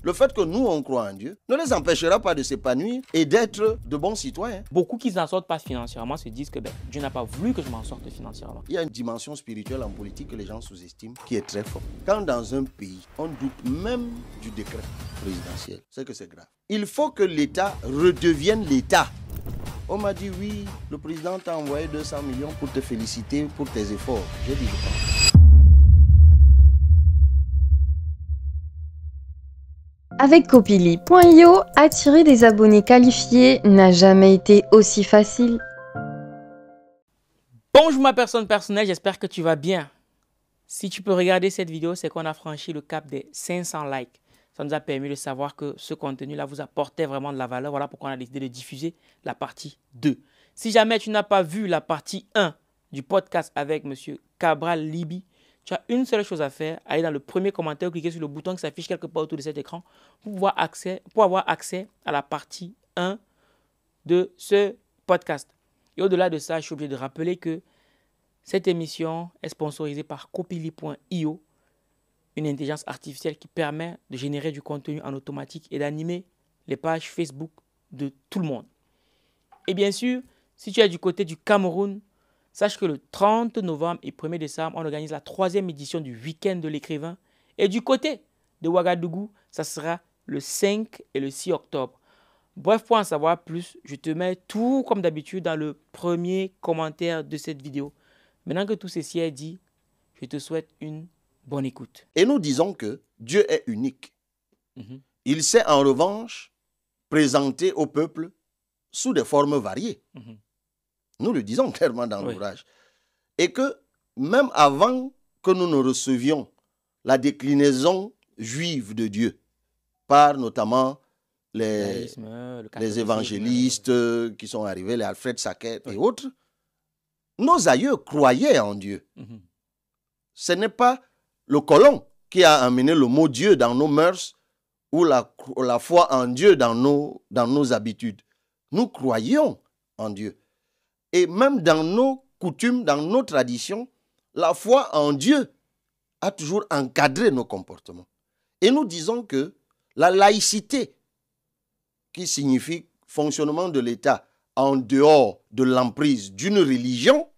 Le fait que nous, on croit en Dieu, ne les empêchera pas de s'épanouir et d'être de bons citoyens. Beaucoup qui s'en sortent pas financièrement se disent que ben, Dieu n'a pas voulu que je m'en sorte financièrement. Il y a une dimension spirituelle en politique que les gens sous-estiment qui est très forte. Quand dans un pays, on doute même du décret présidentiel, c'est que c'est grave. Il faut que l'État redevienne l'État. On m'a dit oui, le président t'a envoyé 200 millions pour te féliciter pour tes efforts. J'ai dit je Avec Copili.io, attirer des abonnés qualifiés n'a jamais été aussi facile. Bonjour ma personne personnelle, j'espère que tu vas bien. Si tu peux regarder cette vidéo, c'est qu'on a franchi le cap des 500 likes. Ça nous a permis de savoir que ce contenu-là vous apportait vraiment de la valeur. Voilà pourquoi on a décidé de diffuser la partie 2. Si jamais tu n'as pas vu la partie 1 du podcast avec M. Cabral Libi, tu as une seule chose à faire, aller dans le premier commentaire, cliquer sur le bouton qui s'affiche quelque part autour de cet écran pour, accès, pour avoir accès à la partie 1 de ce podcast. Et au-delà de ça, je suis obligé de rappeler que cette émission est sponsorisée par copili.io, une intelligence artificielle qui permet de générer du contenu en automatique et d'animer les pages Facebook de tout le monde. Et bien sûr, si tu es du côté du Cameroun, Sache que le 30 novembre et 1er décembre, on organise la troisième édition du week-end de l'écrivain. Et du côté de Ouagadougou, ça sera le 5 et le 6 octobre. Bref, pour en savoir plus, je te mets tout comme d'habitude dans le premier commentaire de cette vidéo. Maintenant que tout ceci est dit, je te souhaite une bonne écoute. Et nous disons que Dieu est unique. Mhm. Il s'est en revanche présenté au peuple sous des formes variées. Mhm. Nous le disons clairement dans l'ouvrage. Et que même avant que nous ne recevions la déclinaison juive de Dieu, par notamment les, les évangélistes euh, euh, qui sont arrivés, les Alfred Sackett et autres, nos aïeux croyaient en Dieu. Mhm. Ce n'est pas le colon qui a amené le mot Dieu dans nos mœurs ou la, foi en Dieu dans nos, dans nos habitudes. Nous croyons en Dieu et même dans nos coutumes, dans nos traditions, la foi en Dieu a toujours encadré nos comportements. Et nous disons que la laïcité, qui signifie fonctionnement de l'État en dehors de l'emprise d'une religion,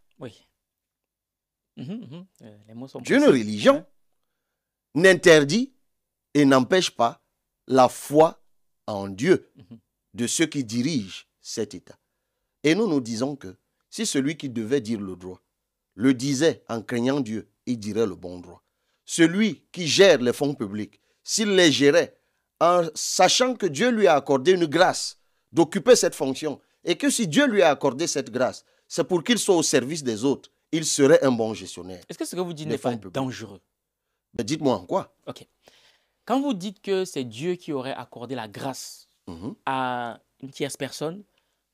mhm, mhm. Euh, d'une religion, n'interdit et n'empêche pas la foi en Dieu mhm. de ceux qui dirigent cet État. Et nous nous disons que si celui qui devait dire le droit le disait en craignant Dieu, il dirait le bon droit. Celui qui gère les fonds publics, s'il les gérait en sachant que Dieu lui a accordé une grâce d'occuper cette fonction et que si Dieu lui a accordé cette grâce, c'est pour qu'il soit au service des autres, il serait un bon gestionnaire. Est-ce que ce que vous dites n'est pas dangereux Dites-moi en quoi. Ok. Quand vous dites que c'est Dieu qui aurait accordé la grâce mm-hmm. à une tierce personne,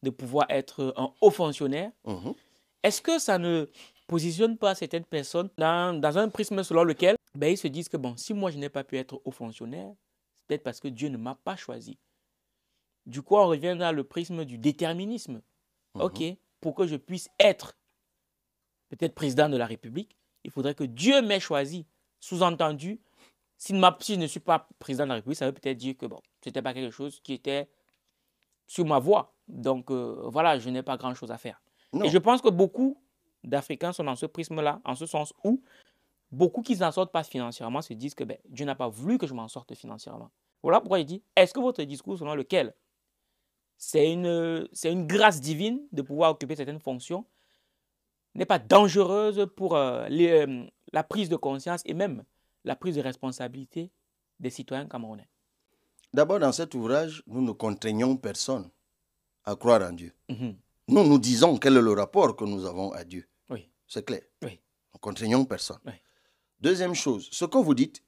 de pouvoir être un haut fonctionnaire. Mhm. Est-ce que ça ne positionne pas certaines personnes dans, dans un prisme selon lequel ben, ils se disent que bon, si moi je n'ai pas pu être haut fonctionnaire, c'est peut-être parce que Dieu ne m'a pas choisi. Du coup, on revient dans le prisme du déterminisme. Mhm. Ok, pour que je puisse être peut-être président de la République, il faudrait que Dieu m'ait choisi. Sous-entendu, si, je ne suis pas président de la République, ça veut peut-être dire que bon, ce n'était pas quelque chose qui était sur ma voie. Donc euh, voilà, je n'ai pas grand-chose à faire. Et je pense que beaucoup d'Africains sont dans ce prisme-là, en ce sens où beaucoup qui n'en sortent pas financièrement se disent que ben, Dieu n'a pas voulu que je m'en sorte financièrement. Voilà pourquoi je dis, est-ce que votre discours selon lequel c'est une, c'est une grâce divine de pouvoir occuper certaines fonctions n'est pas dangereuse pour euh, euh, la prise de conscience et même la prise de responsabilité des citoyens camerounais D'abord, dans cet ouvrage, nous ne contraignons personne croire en Dieu. Mhm. Nous, nous disons quel est le rapport que nous avons à Dieu. Oui. C'est clair. Oui. Nous ne contraignons personne. Deuxième chose, ce que vous dites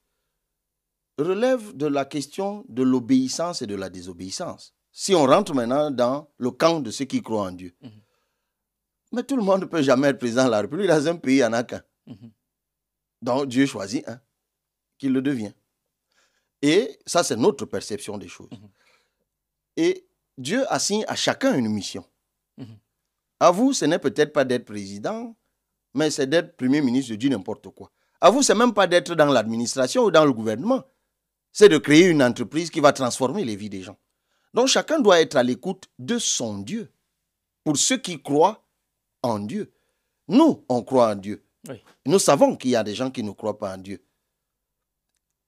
relève de la question de l'obéissance et de la désobéissance. Si on rentre maintenant dans le camp de ceux qui croient en Dieu. Mhm. Mais tout le monde ne peut jamais être président de la République. Dans un pays, il n'y en a qu'un. Mhm. Donc Dieu choisit un hein, qui le devient. Et ça, c'est notre perception des choses. Et Dieu assigne à chacun une mission. Mhm. À vous, ce n'est peut-être pas d'être président, mais c'est d'être premier ministre, de Dieu, n'importe quoi. À vous, c'est même pas d'être dans l'administration ou dans le gouvernement. C'est de créer une entreprise qui va transformer les vies des gens. Donc chacun doit être à l'écoute de son Dieu. Pour ceux qui croient en Dieu. Nous, on croit en Dieu. Nous savons qu'il y a des gens qui ne croient pas en Dieu.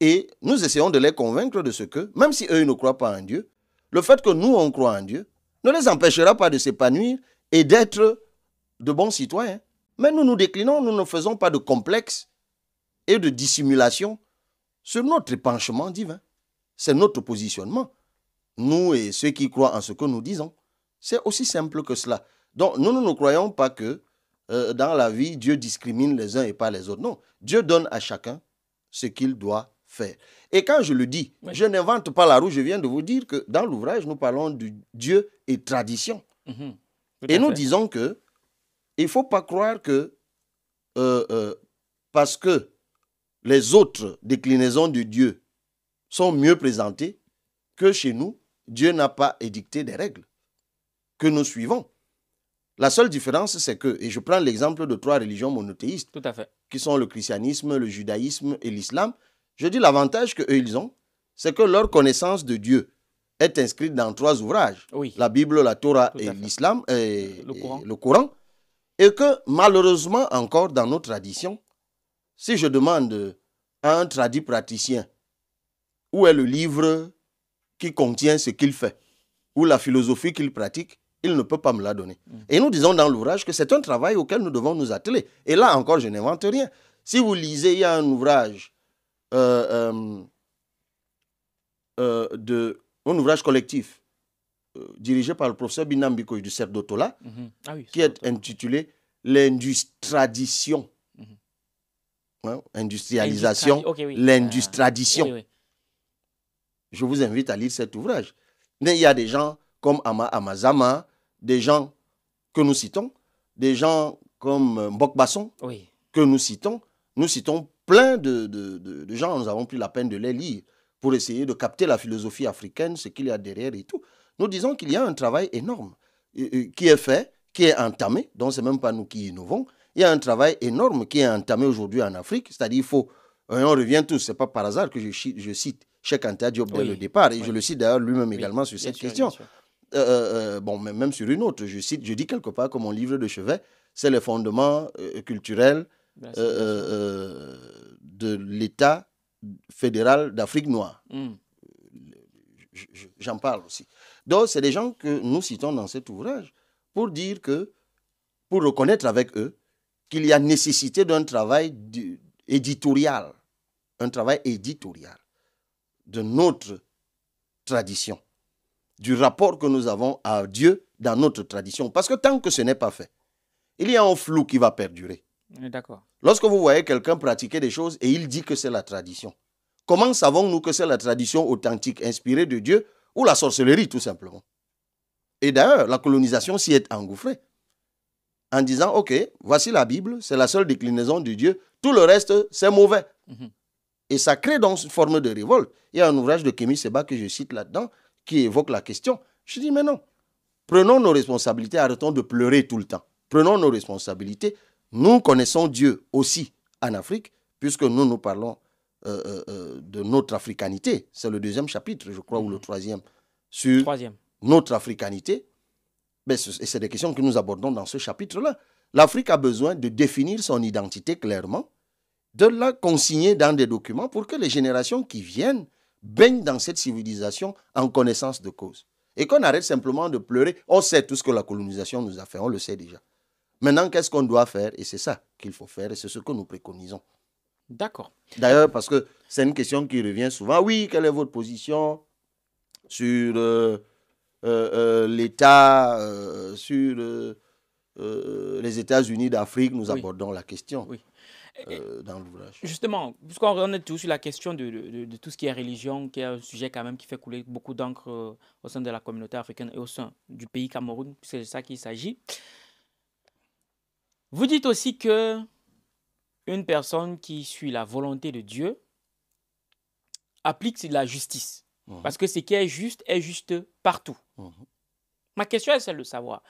Et nous essayons de les convaincre de ce que, même si eux ne croient pas en Dieu, le fait que nous, on croit en Dieu, ne les empêchera pas de s'épanouir et d'être de bons citoyens. Mais nous nous déclinons, nous ne faisons pas de complexe et de dissimulation sur notre épanchement divin. C'est notre positionnement. Nous et ceux qui croient en ce que nous disons. C'est aussi simple que cela. Donc nous, nous ne croyons pas que euh, dans la vie, Dieu discrimine les uns et pas les autres. Non, Dieu donne à chacun ce qu'il doit et quand je le dis, je n'invente pas la roue, je viens de vous dire que dans l'ouvrage, nous parlons de Dieu et tradition. Mhm. Et nous disons que il ne faut pas croire que euh, euh, parce que les autres déclinaisons de Dieu sont mieux présentées que chez nous, Dieu n'a pas édicté des règles que nous suivons. La seule différence, c'est que, et je prends l'exemple de trois religions monothéistes, qui sont le christianisme, le judaïsme et l'islam, je dis l'avantage qu'eux, ils ont, c'est que leur connaissance de Dieu est inscrite dans trois ouvrages. La Bible, la Torah et l'Islam, et, le, Coran. Et que malheureusement encore dans nos traditions, si je demande à un traduit praticien où est le livre qui contient ce qu'il fait, ou la philosophie qu'il pratique, il ne peut pas me la donner. Mm. Et nous disons dans l'ouvrage que c'est un travail auquel nous devons nous atteler. Et là encore, je n'invente rien. Si vous lisez, il y a un ouvrage euh, euh, euh, de, un ouvrage collectif dirigé par le professeur Bikoy du CERF d'Otola, mhm. ah qui est intitulé L'industradition. tradition mhm. hein, industrialisation, okay, tradition ah, Je vous invite à lire cet ouvrage. Mais il y a des gens comme Ama Amazama, des gens que nous citons, des gens comme Mbok Basson, que nous citons. Nous citons plein de, de, de, gens, nous avons pris la peine de les lire pour essayer de capter la philosophie africaine, ce qu'il y a derrière et tout. Nous disons qu'il y a un travail énorme euh, euh, qui est fait, qui est entamé, donc ce n'est même pas nous qui innovons. Il y a un travail énorme qui est entamé aujourd'hui en Afrique, c'est-à-dire il faut, euh, on revient tous, ce n'est pas par hasard que je, je cite Cheikh Anta Diop dès le départ, et je le cite d'ailleurs lui-même également sur cette question. Euh, bon, même sur une autre, je cite, je dis quelque part que mon livre de chevet, c'est les fondements culturels, euh, euh, euh, de l'État fédéral d'Afrique noire. Hmm. J'en parle aussi. Donc, c'est des gens que nous citons dans cet ouvrage pour dire que, pour reconnaître avec eux, qu'il y a nécessité d'un travail éditorial, un travail éditorial de notre tradition, du rapport que nous avons à Dieu dans notre tradition. Parce que tant que ce n'est pas fait, il y a un flou qui va perdurer. Lorsque vous voyez quelqu'un pratiquer des choses et il dit que c'est la tradition, comment savons-nous que c'est la tradition authentique inspirée de Dieu ou la sorcellerie tout simplement Et d'ailleurs, la colonisation s'y est engouffrée en disant, OK, voici la Bible, c'est la seule déclinaison de Dieu, tout le reste, c'est mauvais. Mhm. Et ça crée donc une forme de révolte. Il y a un ouvrage de Kémy Seba que je cite là-dedans qui évoque la question. Je dis, mais non, prenons nos responsabilités, arrêtons de pleurer tout le temps. Prenons nos responsabilités, nous connaissons Dieu aussi en Afrique, puisque nous, nous parlons euh, euh, euh, de notre africanité. C'est le deuxième chapitre, je crois, ou le mhm. troisième, sur notre africanité. Ben, et c'est des questions que nous abordons dans ce chapitre-là. L'Afrique a besoin de définir son identité clairement, de la consigner dans des documents pour que les générations qui viennent baignent dans cette civilisation en connaissance de cause. Et qu'on arrête simplement de pleurer. On sait tout ce que la colonisation nous a fait, on le sait déjà. Maintenant, qu'est-ce qu'on doit faire Et c'est ça qu'il faut faire et c'est ce que nous préconisons. D'accord. D'ailleurs, parce que c'est une question qui revient souvent. Oui, quelle est votre position sur euh, euh, euh, l'État, sur les États-Unis d'Afrique Nous abordons la question oui. dans l'ouvrage. Justement, puisqu'on est toujours sur la question de, de, tout ce qui est religion, qui est un sujet quand même qui fait couler beaucoup d'encre au sein de la communauté africaine et au sein du pays Cameroun, puisque c'est de ça qu'il s'agit. Vous dites aussi que une personne qui suit la volonté de Dieu applique la justice. Mhm. Parce que ce qui est juste est juste partout. Mhm. Ma question est celle de savoir,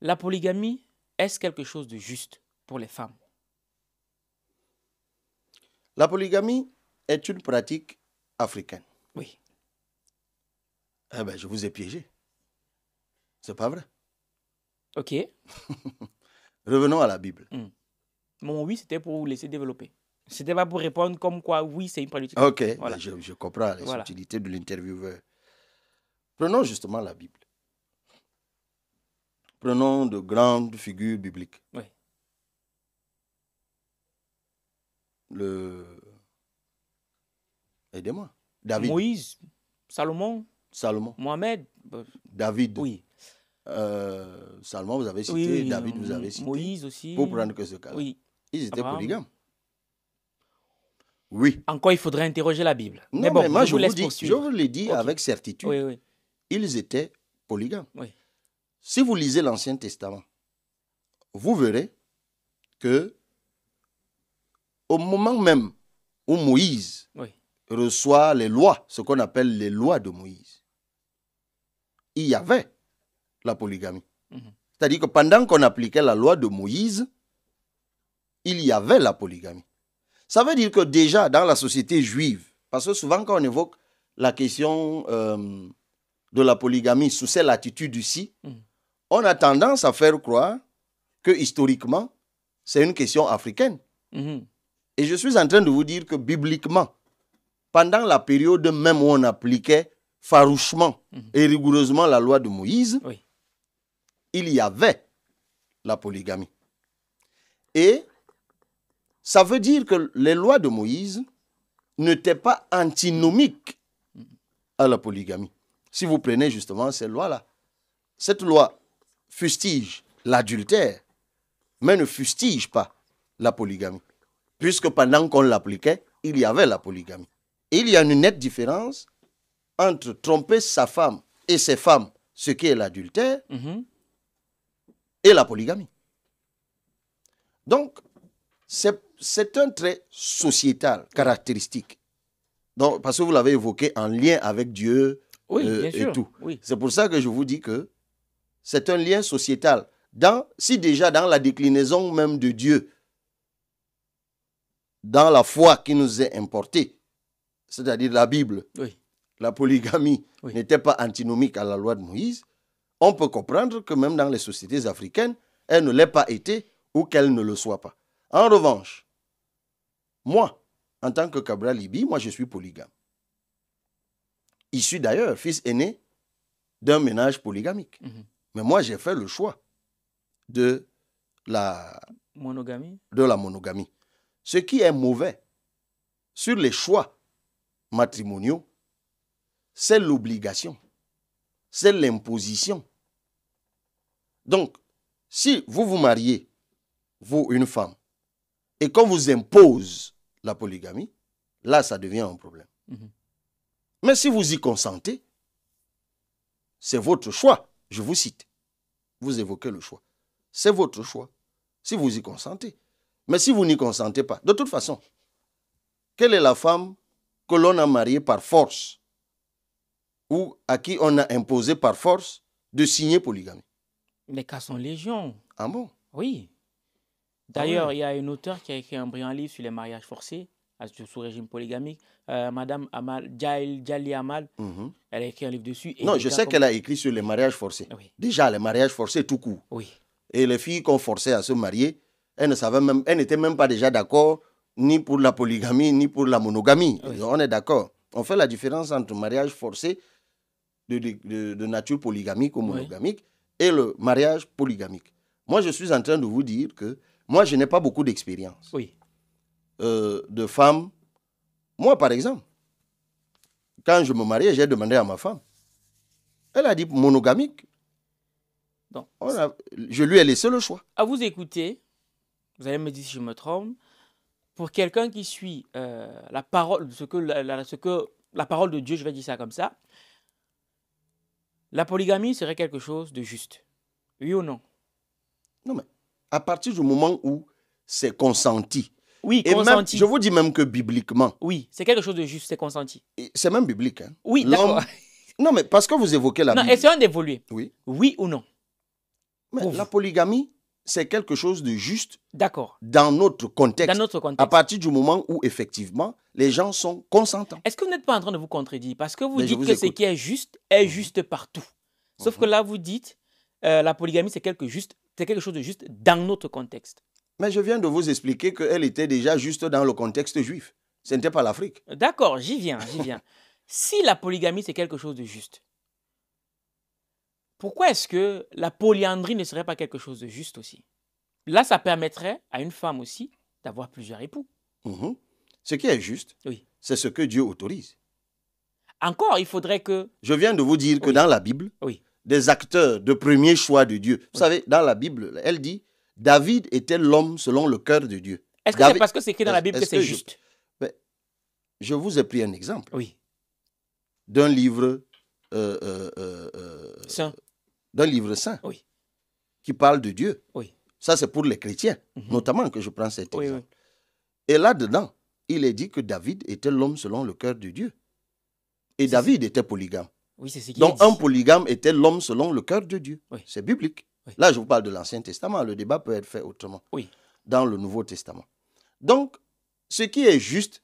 la polygamie, est-ce quelque chose de juste pour les femmes La polygamie est une pratique africaine. Oui. Eh bien, je vous ai piégé. C'est pas vrai Ok. Revenons à la Bible. Mon hmm. oui, c'était pour vous laisser développer. C'était pas pour répondre comme quoi oui, c'est une politique. Ok, je, comprends l'utilité de l'intervieweur. Prenons justement la Bible. Prenons de grandes figures bibliques. Oui. Le. Aidez-moi. David. Moïse, Salomon. Salomon. Mohamed. Bah, David. Oui. Euh, vous avez cité, David, vous euh, avez cité. Moïse aussi. Pour prendre que ce cas Oui. Ils étaient polygames. Oui. Encore, il faudrait interroger la Bible. mais bon, je, vous, le dis, l'ai dit avec certitude. Oui, oui. Ils étaient polygames. Oui. Si vous lisez l'Ancien Testament, vous verrez que au moment même où Moïse reçoit les lois, ce qu'on appelle les lois de Moïse, il y avait la polygamie. Mhm. C'est-à-dire que pendant qu'on appliquait la loi de Moïse, il y avait la polygamie. Ça veut dire que déjà dans la société juive, parce que souvent quand on évoque la question euh, de la polygamie sous cette latitude-ci, mhm. on a tendance à faire croire que historiquement, c'est une question africaine. Mhm. Et je suis en train de vous dire que bibliquement, pendant la période même où on appliquait farouchement et rigoureusement la loi de Moïse, il y avait la polygamie. Et ça veut dire que les lois de Moïse n'étaient pas antinomiques à la polygamie. Si vous prenez justement ces lois-là, cette loi fustige l'adultère, mais ne fustige pas la polygamie, puisque pendant qu'on l'appliquait, il y avait la polygamie. Et il y a une nette différence entre tromper sa femme et ses femmes, ce qui est l'adultère, mhm et la polygamie. Donc, c'est un trait sociétal, caractéristique. Donc, parce que vous l'avez évoqué en lien avec Dieu oui, euh, et tout. Oui. C'est pour ça que je vous dis que c'est un lien sociétal. Dans, si déjà dans la déclinaison même de Dieu, dans la foi qui nous est importée, c'est-à-dire la Bible, oui. la polygamie n'était pas antinomique à la loi de Moïse, on peut comprendre que même dans les sociétés africaines, elle ne l'ait pas été ou qu'elle ne le soit pas. En revanche, moi, en tant que Cabra Libi, moi je suis polygame. Issu d'ailleurs, fils aîné d'un ménage polygamique. Mhm. Mais moi j'ai fait le choix de la monogamie. De la monogamie. Ce qui est mauvais sur les choix matrimoniaux, c'est l'obligation, c'est l'imposition donc, si vous vous mariez, vous, une femme, et qu'on vous impose la polygamie, là, ça devient un problème. Mhm. Mais si vous y consentez, c'est votre choix. Je vous cite. Vous évoquez le choix. C'est votre choix. Si vous y consentez. Mais si vous n'y consentez pas, de toute façon, quelle est la femme que l'on a mariée par force ou à qui on a imposé par force de signer polygamie les cas sont légion. Ah bon Oui. Ah D'ailleurs, il y a une auteure qui a écrit un brillant livre sur les mariages forcés sous régime polygamique, euh, Madame Amal, Amal, mhm. elle a écrit un livre dessus. non, je sais qu'elle a écrit sur les mariages forcés. Déjà, les mariages forcés, tout court. Oui. Et les filles qu'on forçait à se marier, elles ne même, n'étaient même pas déjà d'accord ni pour la polygamie, ni pour la monogamie. On est d'accord. On fait la différence entre mariage forcé de nature polygamique ou monogamique et le mariage polygamique. Moi, je suis en train de vous dire que moi, je n'ai pas beaucoup d'expérience oui. Euh, de femmes. Moi, par exemple, quand je me mariais, j'ai demandé à ma femme. Elle a dit monogamique. Donc, je lui ai laissé le choix. À vous écouter, vous allez me dire si je me trompe, pour quelqu'un qui suit euh, la parole, ce ce que la parole de Dieu, je vais dire ça comme ça, la polygamie serait quelque chose de juste. Oui ou non Non, mais à partir du moment où c'est consenti. Oui, et je vous dis même que bibliquement. Oui, c'est quelque chose de juste, c'est consenti. C'est même biblique. Hein. Oui, d'accord. Non, mais parce que vous évoquez la non, Non, essayons d'évoluer. Oui. Oui ou non mais La polygamie, c'est quelque chose de juste Dans, notre contexte. À partir du moment où, effectivement, les gens sont consentants. Est-ce que vous n'êtes pas en train de vous contredire Parce que vous dites que ce qui est juste est mhm. juste partout. Mhm. Sauf que là, vous dites, euh, la polygamie, c'est quelque, juste, c'est quelque chose de juste dans notre contexte. Mais je viens de vous expliquer qu'elle était déjà juste dans le contexte juif. Ce n'était pas l'Afrique. D'accord, j'y viens, j'y viens. si la polygamie, c'est quelque chose de juste, pourquoi est-ce que la polyandrie ne serait pas quelque chose de juste aussi Là, ça permettrait à une femme aussi d'avoir plusieurs époux. Mhm. Ce qui est juste, oui. c'est ce que Dieu autorise. Encore, il faudrait que... Je viens de vous dire que dans la Bible, oui. des acteurs de premier choix de Dieu, vous savez, dans la Bible, elle dit, David était l'homme selon le cœur de Dieu. Est-ce que c'est parce que c'est écrit dans la Bible que c'est juste je... vous ai pris un exemple oui. d'un livre euh, euh, euh, saint d'un livre saint qui parle de Dieu. Oui. Ça, c'est pour les chrétiens, mhm. notamment que je prends cet exemple. Et là-dedans, il est dit que David était l'homme selon le cœur de Dieu. Et David était polygame. Donc, un polygame était l'homme selon le cœur de Dieu. C'est biblique. Là, je vous parle de l'Ancien Testament. Le débat peut être fait autrement. Dans le Nouveau Testament. Donc, ce qui est juste,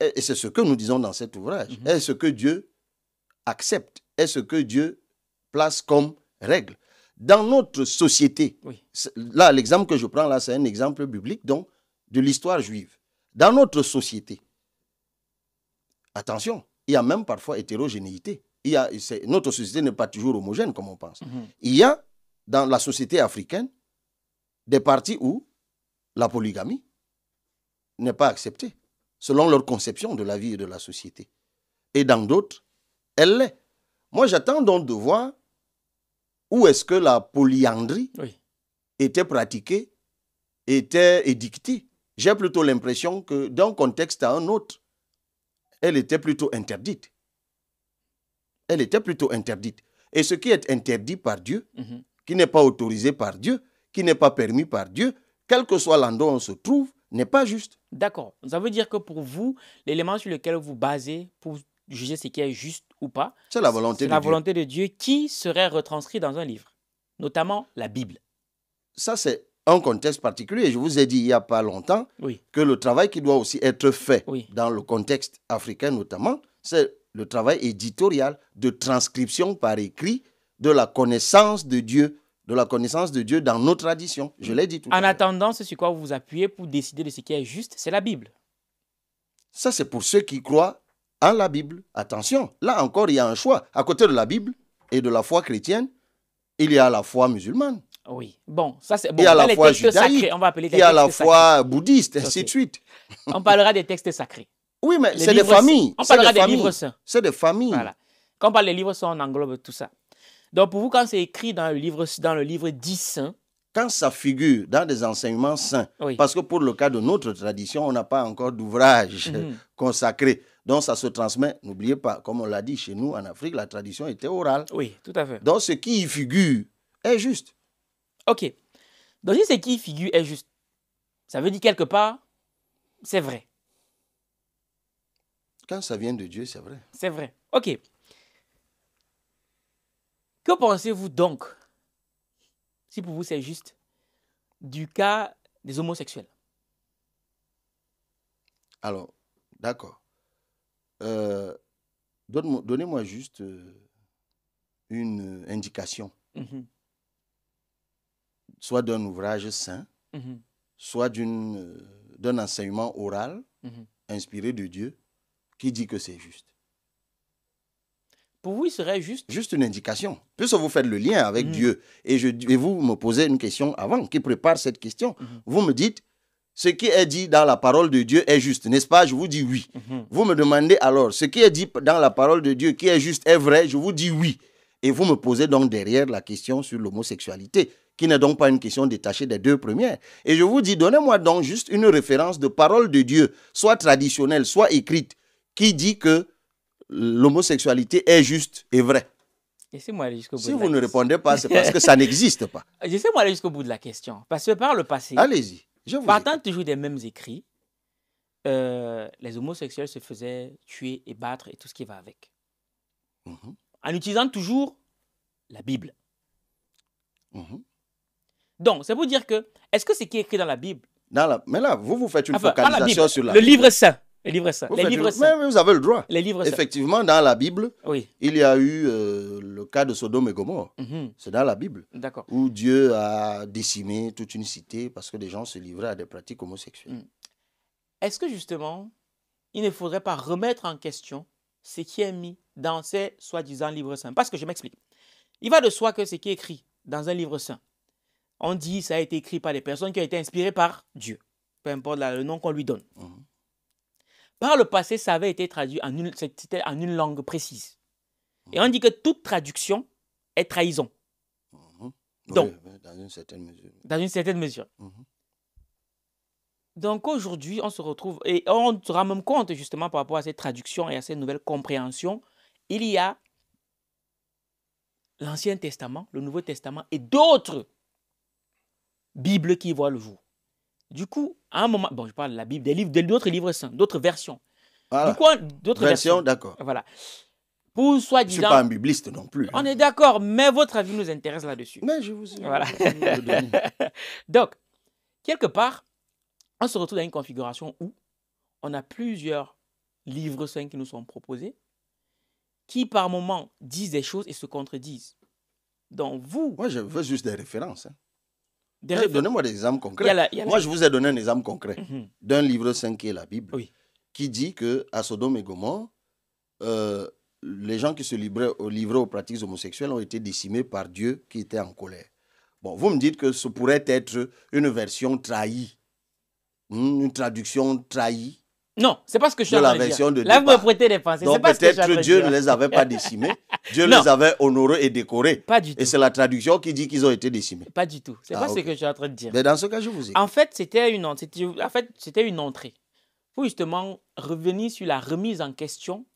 et c'est ce que nous disons dans cet ouvrage, mhm. est ce que Dieu accepte, est ce que Dieu place comme règles. Dans notre société, là, l'exemple que je prends là, c'est un exemple biblique, donc, de l'histoire juive. Dans notre société, attention, il y a même parfois hétérogénéité. Il y a, notre société n'est pas toujours homogène, comme on pense. Mhm. Il y a, dans la société africaine, des parties où la polygamie n'est pas acceptée, selon leur conception de la vie et de la société. Et dans d'autres, elle l'est. Moi, j'attends donc de voir où est-ce que la polyandrie était pratiquée, était édictée. J'ai plutôt l'impression que d'un contexte à un autre, elle était plutôt interdite. Elle était plutôt interdite. Et ce qui est interdit par Dieu, mhm. qui n'est pas autorisé par Dieu, qui n'est pas permis par Dieu, quel que soit l'endroit où on se trouve, n'est pas juste. D'accord. Ça veut dire que pour vous, l'élément sur lequel vous basez pour juger ce qui est juste ou pas. C'est la volonté de la volonté de Dieu qui serait retranscrite dans un livre, notamment la Bible. Ça, c'est un contexte particulier. Je vous ai dit il n'y a pas longtemps que le travail qui doit aussi être fait dans le contexte africain notamment, c'est le travail éditorial de transcription par écrit de la connaissance de Dieu, de la connaissance de Dieu dans nos traditions. Je mm. l'ai dit tout en à l'heure. En attendant, c'est sur quoi vous vous appuyez pour décider de ce qui est juste, c'est la Bible. Ça, c'est pour ceux qui croient en la Bible. Attention, là encore, il y a un choix. À côté de la Bible et de la foi chrétienne, il y a la foi musulmane. Oui, bon, ça c'est bon. Il y a la foi judaïque, il y a la foi bouddhiste, ainsi de suite. on parlera des textes sacrés. Oui, mais c'est des familles. On parlera des, livres saints. C'est des familles. Voilà. Quand on parle des livres saints, on englobe tout ça. Donc pour vous, quand c'est écrit dans le livre, dans le livre 10 saints, quand ça figure dans des enseignements saints, parce que pour le cas de notre tradition, on n'a pas encore d'ouvrage mhm. consacré. Donc ça se transmet. N'oubliez pas, comme on l'a dit chez nous en Afrique, la tradition était orale. Oui, tout à fait. Donc ce qui y figure est juste. Ok. Donc si ce qui figure est juste, ça veut dire quelque part, c'est vrai. Quand ça vient de Dieu, c'est vrai. C'est vrai. Ok. Que pensez-vous donc, si pour vous c'est juste, du cas des homosexuels Alors, d'accord. Euh, donnez-moi juste euh, une euh, indication, mhm. soit d'un ouvrage saint, mhm. soit d'un enseignement oral mhm. inspiré de Dieu qui dit que c'est juste. Pour vous, il serait juste. Juste une indication. Puisque vous faites le lien avec Dieu et, je, et vous me posez une question avant qui prépare cette question, vous me dites ce qui est dit dans la parole de Dieu est juste, n'est-ce pas Je vous dis oui. Mhm. Vous me demandez alors, ce qui est dit dans la parole de Dieu qui est juste est vrai Je vous dis oui. Et vous me posez donc derrière la question sur l'homosexualité, qui n'est donc pas une question détachée des deux premières. Et je vous dis, donnez-moi donc juste une référence de parole de Dieu, soit traditionnelle, soit écrite, qui dit que l'homosexualité est juste et vraie. Laissez-moi aller jusqu'au bout. Si vous ne répondez pas, c'est parce que ça n'existe pas. Laissez-moi aller jusqu'au bout de la question. Parce que par le passé, Allez-y. Partant toujours des mêmes écrits, euh, les homosexuels se faisaient tuer et battre et tout ce qui va avec. Mhm. En utilisant toujours la Bible. Mhm. Donc, c'est pour dire que, est-ce que ce qui est écrit dans la Bible. Dans la, mais là, vous vous faites une focalisation sur la Le livre saint. Les livres saints. Vous, Mais vous avez le droit. Effectivement, dans la Bible, oui. il y a eu euh, le cas de Sodome et Gomorre. Mhm. C'est dans la Bible. D'accord. Où Dieu a décimé toute une cité parce que des gens se livraient à des pratiques homosexuelles. Mhm. Est-ce que justement, il ne faudrait pas remettre en question ce qui est mis dans ces soi-disant livres saints Parce que je m'explique. Il va de soi que ce qui est écrit dans un livre saint, on dit ça a été écrit par des personnes qui ont été inspirées par Dieu, peu importe le nom qu'on lui donne. Mhm. Par le passé, ça avait été traduit en une, en une langue précise. Et on dit que toute traduction est trahison. Mhm. Donc, dans une certaine mesure. Dans une certaine mesure. Mhm. Donc aujourd'hui, on se retrouve et on se rend même compte justement par rapport à cette traduction et à cette nouvelle compréhension, il y a l'Ancien Testament, le Nouveau Testament et d'autres Bibles qui voient le jour. Du coup, à un moment, bon, je parle de la Bible, des livres, d'autres livres saints, d'autres versions. Voilà. Du hein, d'autres versions. d'accord. Voilà. Pour soi-disant. Je ne suis pas un bibliste non plus. Hein. On est d'accord, mais votre avis nous intéresse là-dessus. Mais je vous. Voilà. Donc, quelque part, on se retrouve dans une configuration où on a plusieurs livres saints qui nous sont proposés, qui par moment disent des choses et se contredisent. Donc vous... Moi, je veux juste des références. Hein. Donnez-moi des exemples concrets. Moi, je vous ai donné un exemple concret mhm. d'un livre 5 qui est la Bible, qui dit que à Sodome et Gomorre, euh, les gens qui se livraient, livraient, aux pratiques homosexuelles ont été décimés par Dieu qui était en colère. Bon, vous me dites que ce pourrait être une version trahie, hmm, une traduction trahie non, c'est pas ce que je suis en train la version de Là, vous prêtez des pensées. Donc peut-être Dieu ne les avait pas décimés. Dieu les avait honorés et décorés. Pas du tout. Et c'est la traduction qui dit qu'ils ont été décimés. Pas du tout. C'est n'est ah, pas ce que je suis en train de dire. Mais dans ce cas, je vous ai. En fait, c'était une, en fait, c'était une entrée pour justement revenir sur la remise en question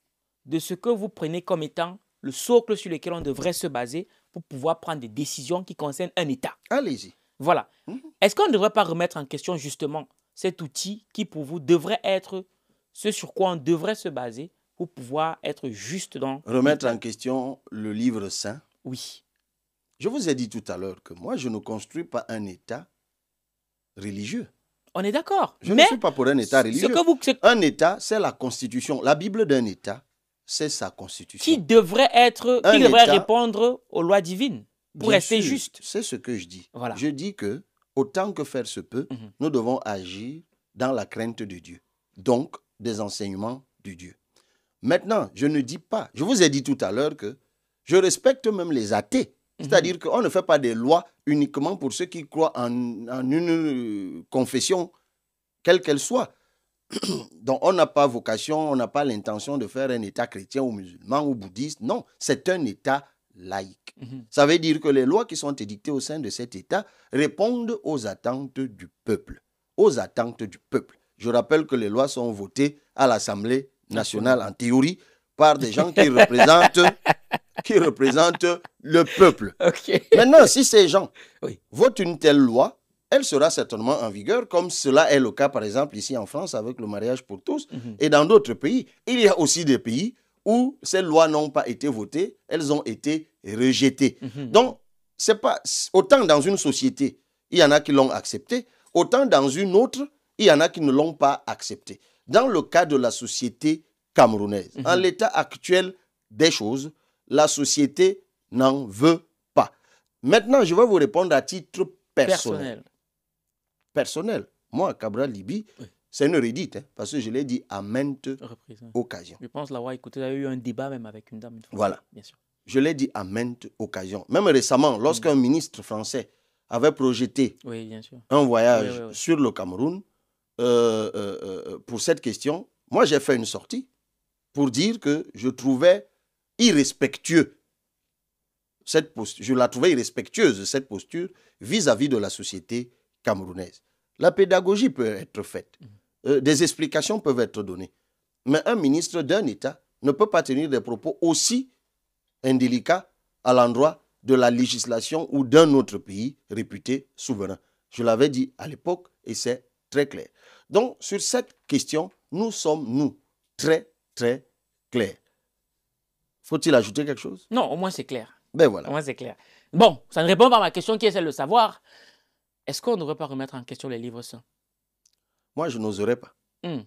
de ce que vous prenez comme étant le socle sur lequel on devrait se baser pour pouvoir prendre des décisions qui concernent un État. Allez-y. Voilà. Mmh. Est-ce qu'on ne devrait pas remettre en question justement cet outil qui pour vous devrait être ce sur quoi on devrait se baser pour pouvoir être juste dans... Remettre en question le livre saint. Oui. Je vous ai dit tout à l'heure que moi, je ne construis pas un État religieux. On est d'accord. Je ne suis pas pour un État religieux. Un État, c'est la constitution. La Bible d'un État, c'est sa constitution. Qui devrait être, qui devrait répondre aux lois divines pour rester juste. C'est ce que je dis. Voilà. Je dis que autant que faire se peut, mhm. nous devons agir dans la crainte de Dieu, donc des enseignements de Dieu. Maintenant, je ne dis pas, je vous ai dit tout à l'heure que je respecte même les athées. Mhm. C'est-à-dire qu'on ne fait pas des lois uniquement pour ceux qui croient en, en une confession, quelle qu'elle soit. Donc on n'a pas vocation, on n'a pas l'intention de faire un État chrétien ou musulman ou bouddhiste. Non, c'est un État laïque. Mhm. Ça veut dire que les lois qui sont édictées au sein de cet État répondent aux attentes du peuple. Aux attentes du peuple. Je rappelle que les lois sont votées à l'Assemblée nationale, en théorie, par des gens qui représentent, qui représentent le peuple. Maintenant, si ces gens votent une telle loi, elle sera certainement en vigueur, comme cela est le cas, par exemple, ici en France, avec le mariage pour tous, mhm. et dans d'autres pays. Il y a aussi des pays où ces lois n'ont pas été votées, elles ont été rejetées. Mhm. Donc, c'est pas autant dans une société, il y en a qui l'ont accepté, autant dans une autre, il y en a qui ne l'ont pas accepté. Dans le cas de la société camerounaise, mhm. en l'état actuel des choses, la société n'en veut pas. Maintenant, je vais vous répondre à titre personnel. Personnel. Moi, Cabral Libi, c'est une redite, hein, parce que je l'ai dit à maintes occasions. Je pense là, écouté, il y a eu un débat même avec une dame Voilà. Bien sûr. Je l'ai dit à maintes occasions. Même récemment, lorsqu'un mm. ministre français avait projeté un voyage sur le Cameroun, euh, euh, euh, pour cette question, moi j'ai fait une sortie pour dire que je trouvais irrespectueux cette posture, je la trouvais irrespectueuse cette posture vis-à-vis de la société camerounaise. La pédagogie peut être faite. Mm. Euh, des explications peuvent être données. Mais un ministre d'un État ne peut pas tenir des propos aussi indélicats à l'endroit de la législation ou d'un autre pays réputé souverain. Je l'avais dit à l'époque et c'est très clair. Donc sur cette question, nous sommes, nous, très, très clairs. Faut-il ajouter quelque chose Non, au moins c'est clair. Ben voilà. Au moins c'est clair. Bon, ça ne répond pas à ma question qui est celle de savoir, est-ce qu'on ne devrait pas remettre en question les livres saints moi, je n'oserais pas. Hmm.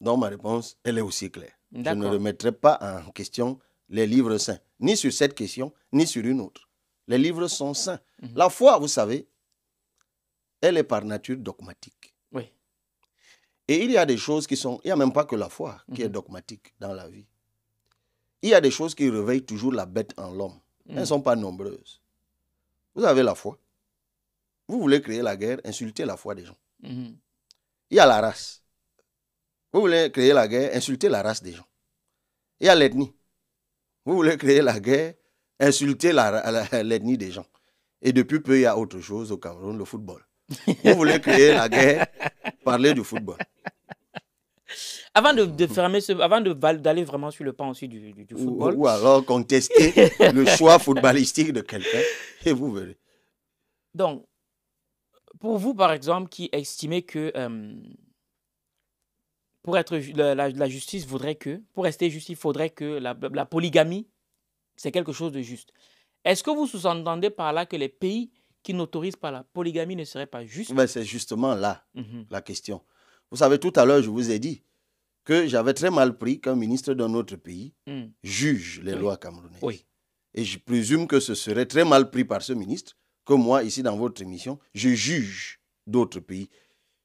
Donc, ma réponse, elle est aussi claire. Je ne remettrai pas en question les livres saints, ni sur cette question, ni sur une autre. Les livres sont saints. Mhm. La foi, vous savez, elle est par nature dogmatique. Oui. Et il y a des choses qui sont... Il n'y a même pas que la foi qui est mhm. dogmatique dans la vie. Il y a des choses qui réveillent toujours la bête en l'homme. Mhm. Elles ne sont pas nombreuses. Vous avez la foi. Vous voulez créer la guerre, insulter la foi des gens. Il y a la race. Vous voulez créer la guerre, insulter la race des gens. Il y a l'ethnie. Vous voulez créer la guerre, insulter l'ethnie des gens. Et depuis peu, il y a autre chose au Cameroun, le football. Vous voulez créer la guerre, parler du football. Avant de, fermer ce, avant d'aller vraiment sur le pan aussi du, football. Ou, ou, alors contester le choix footballistique de quelqu'un et vous verrez. Donc, pour vous, par exemple, qui estimez que euh, pour être la, justice voudrait que, pour rester juste, il faudrait que la, polygamie, c'est quelque chose de juste. Est-ce que vous sous-entendez par là que les pays qui n'autorisent pas la polygamie ne seraient pas justes C'est justement là mhm. la question. Vous savez, tout à l'heure, je vous ai dit que j'avais très mal pris qu'un ministre d'un autre pays mm. juge les lois camerounaises. Oui. Et je présume que ce serait très mal pris par ce ministre que moi, ici dans votre émission, je juge d'autres pays.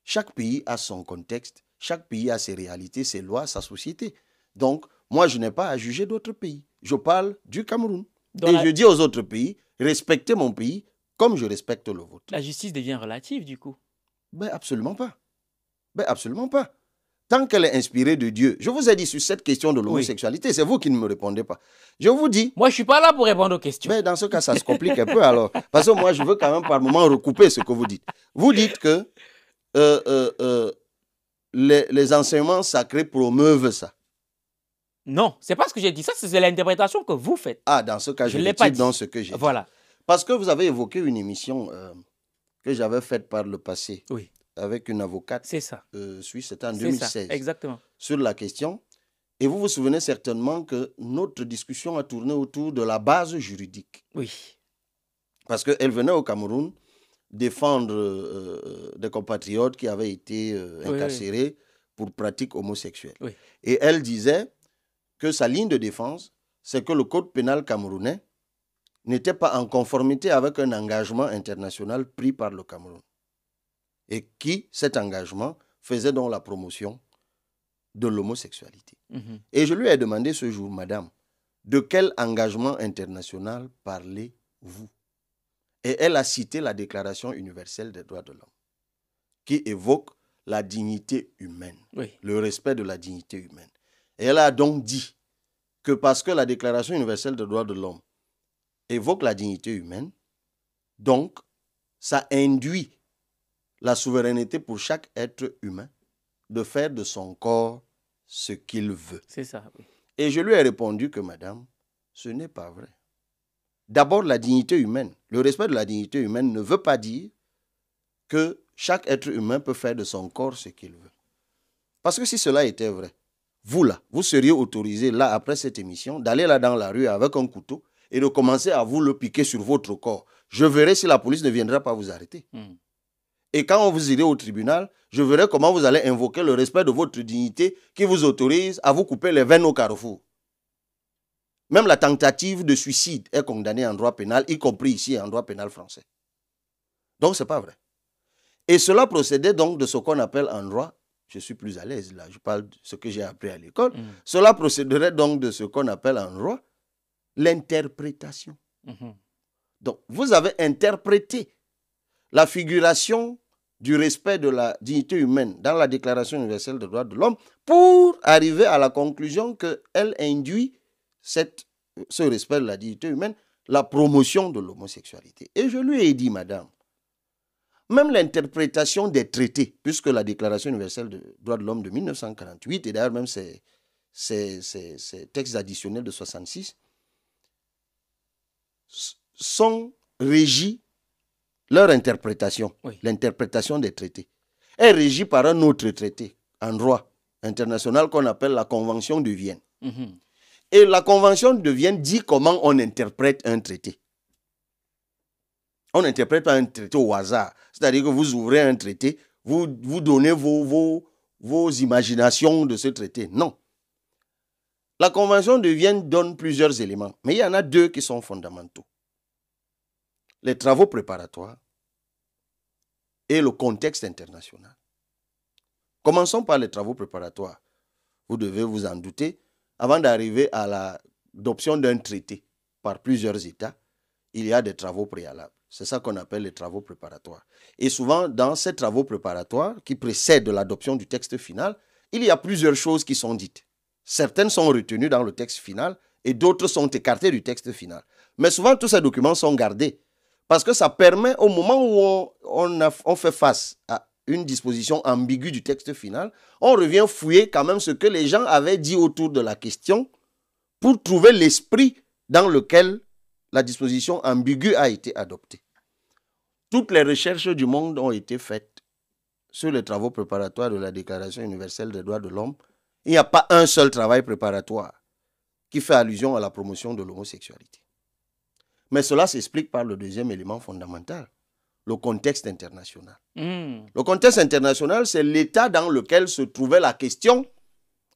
Chaque pays a son contexte, chaque pays a ses réalités, ses lois, sa société. Donc, moi, je n'ai pas à juger d'autres pays. Je parle du Cameroun. et je dis aux autres pays, respectez mon pays comme je respecte le vôtre. La justice devient relative, du coup. Ben, absolument pas. Ben, absolument pas tant qu'elle est inspirée de Dieu. Je vous ai dit sur cette question de l'homosexualité, c'est vous qui ne me répondez pas. Je vous dis. Moi, je ne suis pas là pour répondre aux questions. Mais dans ce cas, ça se complique un peu alors. Parce que moi, je veux quand même par moment recouper ce que vous dites. Vous dites que euh, euh, euh, les, enseignements sacrés promeuvent ça. Non, c'est pas ce que j'ai dit. Ça, c'est l'interprétation que vous faites. Ah, dans ce cas, je, ne l'ai pas dit. dans ce que j'ai voilà. Parce que vous avez évoqué une émission que j'avais faite par le passé. Oui avec une avocate euh, suisse, c'était en 2016, exactement. sur la question. Et vous vous souvenez certainement que notre discussion a tourné autour de la base juridique. Oui. Parce qu'elle venait au Cameroun défendre euh, euh, des compatriotes qui avaient été incarcérés pour pratiques homosexuelles. Et elle disait que sa ligne de défense, c'est que le code pénal camerounais n'était pas en conformité avec un engagement international pris par le Cameroun et qui, cet engagement, faisait donc la promotion de l'homosexualité. Mhm. Et je lui ai demandé ce jour, Madame, de quel engagement international parlez-vous Et elle a cité la Déclaration universelle des droits de l'homme, qui évoque la dignité humaine, le respect de la dignité humaine. Et elle a donc dit que parce que la Déclaration universelle des droits de l'homme évoque la dignité humaine, donc ça induit la souveraineté pour chaque être humain de faire de son corps ce qu'il veut. C'est ça. Et je lui ai répondu que, madame, ce n'est pas vrai. D'abord, la dignité humaine. Le respect de la dignité humaine ne veut pas dire que chaque être humain peut faire de son corps ce qu'il veut. Parce que si cela était vrai, vous là, vous seriez autorisé là, après cette émission, d'aller là dans la rue avec un couteau et de commencer à vous le piquer sur votre corps. Je verrai si la police ne viendra pas vous arrêter. Hmm. Et quand vous irez au tribunal, je verrai comment vous allez invoquer le respect de votre dignité qui vous autorise à vous couper les veines au carrefour. Même la tentative de suicide est condamnée en droit pénal, y compris ici en droit pénal français. Donc, ce n'est pas vrai. Et cela procédait donc de ce qu'on appelle en droit, je suis plus à l'aise là, je parle de ce que j'ai appris à l'école, mm. cela procéderait donc de ce qu'on appelle en droit l'interprétation. Mm-hmm. Donc, vous avez interprété la figuration du respect de la dignité humaine dans la Déclaration universelle des droits de l'homme pour arriver à la conclusion qu'elle induit ce respect de la dignité humaine, la promotion de l'homosexualité. Et je lui ai dit, madame, même l'interprétation des traités, puisque la Déclaration universelle des droits de l'homme de 1948, et d'ailleurs même ces, textes additionnels de 66 sont régis leur interprétation, l'interprétation des traités, est régie par un autre traité, en droit international qu'on appelle la Convention de Vienne. Mhm. Et la Convention de Vienne dit comment on interprète un traité. On n'interprète pas un traité au hasard. C'est-à-dire que vous ouvrez un traité, vous, vous donnez vos, vos imaginations de ce traité. Non. La Convention de Vienne donne plusieurs éléments, mais il y en a deux qui sont fondamentaux les travaux préparatoires et le contexte international. Commençons par les travaux préparatoires. Vous devez vous en douter, avant d'arriver à l'adoption d'un traité par plusieurs États, il y a des travaux préalables. C'est ça qu'on appelle les travaux préparatoires. Et souvent, dans ces travaux préparatoires qui précèdent l'adoption du texte final, il y a plusieurs choses qui sont dites. Certaines sont retenues dans le texte final et d'autres sont écartées du texte final. Mais souvent, tous ces documents sont gardés parce que ça permet, au moment où on, fait face à une disposition ambiguë du texte final, on revient fouiller quand même ce que les gens avaient dit autour de la question pour trouver l'esprit dans lequel la disposition ambiguë a été adoptée. Toutes les recherches du monde ont été faites sur les travaux préparatoires de la Déclaration universelle des droits de l'homme. Il n'y a pas un seul travail préparatoire qui fait allusion à la promotion de l'homosexualité. Mais cela s'explique par le deuxième élément fondamental, le contexte international. Hmm. Le contexte international, c'est l'état dans lequel se trouvait la question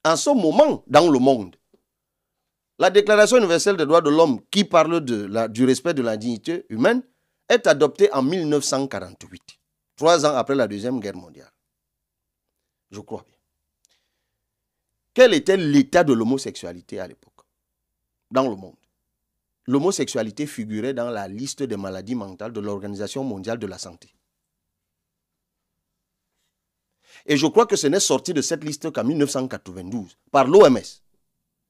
en ce moment dans le monde. La Déclaration universelle des droits de l'homme, qui parle du respect de la dignité humaine, est adoptée en 1948, trois ans après la Deuxième Guerre mondiale. Je crois bien. Quel était l'état de l'homosexualité à l'époque, dans le monde l'homosexualité figurait dans la liste des maladies mentales de l'Organisation mondiale de la santé. Et je crois que ce n'est sorti de cette liste qu'en 1992, par l'OMS.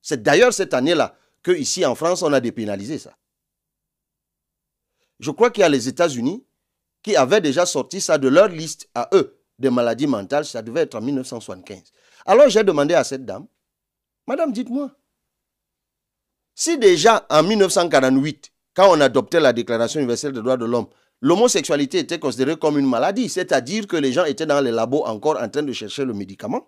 C'est d'ailleurs cette année-là que ici en France, on a dépénalisé ça. Je crois qu'il y a les États-Unis qui avaient déjà sorti ça de leur liste à eux des maladies mentales, ça devait être en 1975. Alors j'ai demandé à cette dame, Madame, dites-moi, si déjà en 1948, quand on adoptait la Déclaration universelle des droits de l'homme, l'homosexualité était considérée comme une maladie, c'est-à-dire que les gens étaient dans les labos encore en train de chercher le médicament,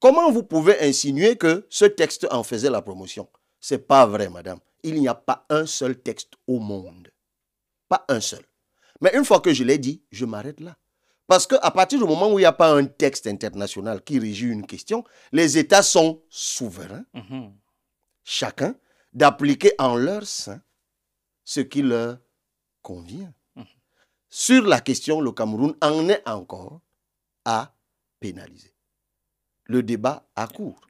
comment vous pouvez insinuer que ce texte en faisait la promotion C'est pas vrai, madame. Il n'y a pas un seul texte au monde. Pas un seul. Mais une fois que je l'ai dit, je m'arrête là. Parce qu'à partir du moment où il n'y a pas un texte international qui régit une question, les États sont souverains. Mm-hmm. Chacun d'appliquer en leur sein ce qui leur convient. Sur la question, le Cameroun en est encore à pénaliser. Le débat a cours.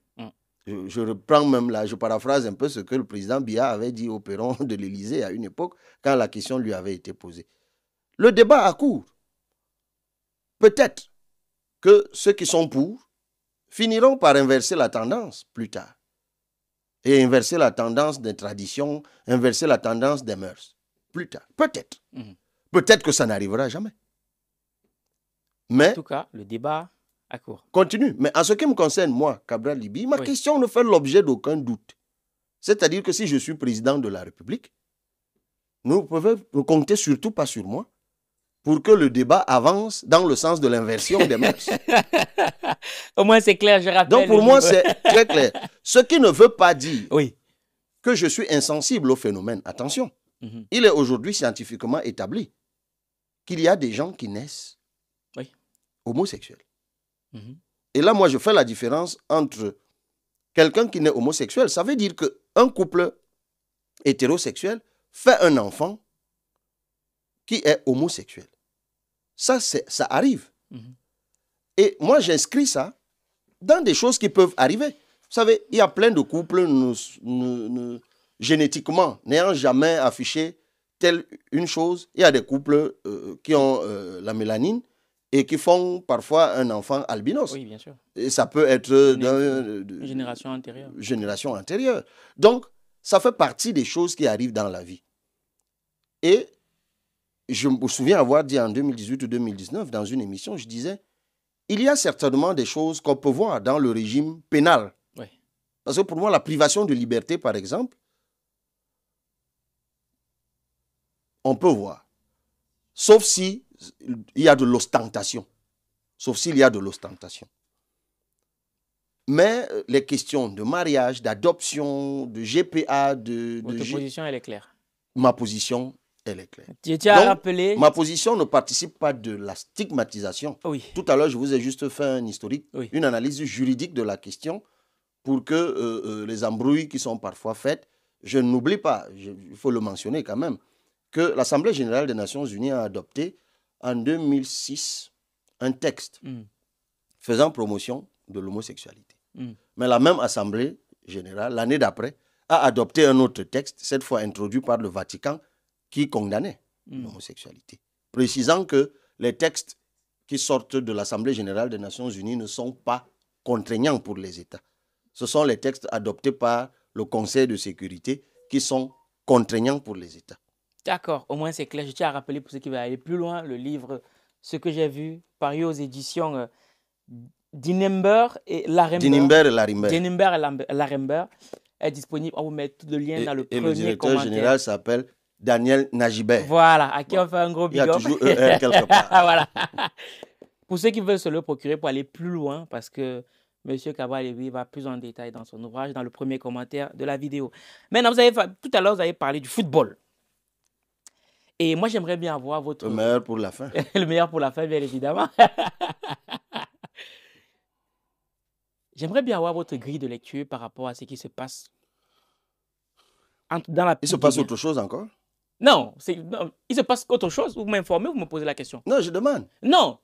Je, reprends même là, je paraphrase un peu ce que le président Biya avait dit au perron de l'Élysée à une époque quand la question lui avait été posée. Le débat a cours. Peut-être que ceux qui sont pour finiront par inverser la tendance plus tard et inverser la tendance des traditions, inverser la tendance des mœurs. Plus tard, peut-être. Mhm. Peut-être que ça n'arrivera jamais. Mais, en tout cas, le débat à court. Continue. Mais en ce qui me concerne, moi, Cabral Libi, ma question ne fait l'objet d'aucun doute. C'est-à-dire que si je suis président de la République, nous pouvez compter surtout pas sur moi pour que le débat avance dans le sens de l'inversion des mœurs. Au moins, c'est clair, je rappelle. Donc, pour moi, c'est très clair. Ce qui ne veut pas dire que je suis insensible au phénomène. Attention, mhm. il est aujourd'hui scientifiquement établi qu'il y a des gens qui naissent homosexuels. Mhm. Et là, moi, je fais la différence entre quelqu'un qui naît homosexuel. Ça veut dire qu'un couple hétérosexuel fait un enfant qui est homosexuel. Ça, ça arrive. Mhm. Et moi, j'inscris ça dans des choses qui peuvent arriver. Vous savez, il y a plein de couples nous, génétiquement n'ayant jamais affiché telle une chose. Il y a des couples euh, qui ont euh, la mélanine et qui font parfois un enfant albinos. Oui, bien sûr. Et ça peut être d'une euh, génération antérieure. Génération antérieure. Donc, ça fait partie des choses qui arrivent dans la vie. Et je me souviens avoir dit en 2018 ou 2019, dans une émission, je disais, il y a certainement des choses qu'on peut voir dans le régime pénal. Parce que pour moi, la privation de liberté, par exemple, on peut voir. Sauf s'il y a de l'ostentation. Sauf s'il y a de l'ostentation. Mais euh, les questions de mariage, d'adoption, de GPA, de... Votre position, elle est claire. Ma position, elle est claire. Ma position ne participe pas de la stigmatisation. Tout à l'heure, je vous ai juste fait un historique, une analyse juridique de la question pour que euh, euh, les embrouilles qui sont parfois faites, je n'oublie pas, il faut le mentionner quand même, que l'Assemblée générale des Nations unies a adopté en 2006 un texte hmm. faisant promotion de l'homosexualité. Hmm. Mais la même Assemblée générale, l'année d'après, a adopté un autre texte, cette fois introduit par le Vatican, qui condamnait hmm. l'homosexualité, précisant que les textes qui sortent de l'Assemblée générale des Nations unies ne sont pas contraignants pour les États. Ce sont les textes adoptés par le Conseil de sécurité qui sont contraignants pour les États. D'accord, au moins c'est clair. Je tiens à rappeler pour ceux qui veulent aller plus loin le livre Ce que j'ai vu, paru aux éditions euh, Dinimber et Larimber. Dinimber et Larimber. Dinimber et Larimber est disponible. On vous met tout le lien dans le premier commentaire. Le directeur général s'appelle Daniel Najibet Voilà, à qui on fait un gros bisou. Il y a toujours quelque part. pour ceux qui veulent se le procurer pour aller plus loin, parce que M. Kabal, va plus en détail dans son ouvrage, dans le premier commentaire de la vidéo. Maintenant, vous avez, tout à l'heure, vous avez parlé du football. Et moi, j'aimerais bien avoir votre... Le meilleur pour la fin. le meilleur pour la fin, bien évidemment. j'aimerais bien avoir votre grille de lecture par rapport à ce qui se passe dans la... Il se passe autre chose encore non, non, il se passe autre chose. Vous m'informez, vous me posez la question. Non, je demande. Non.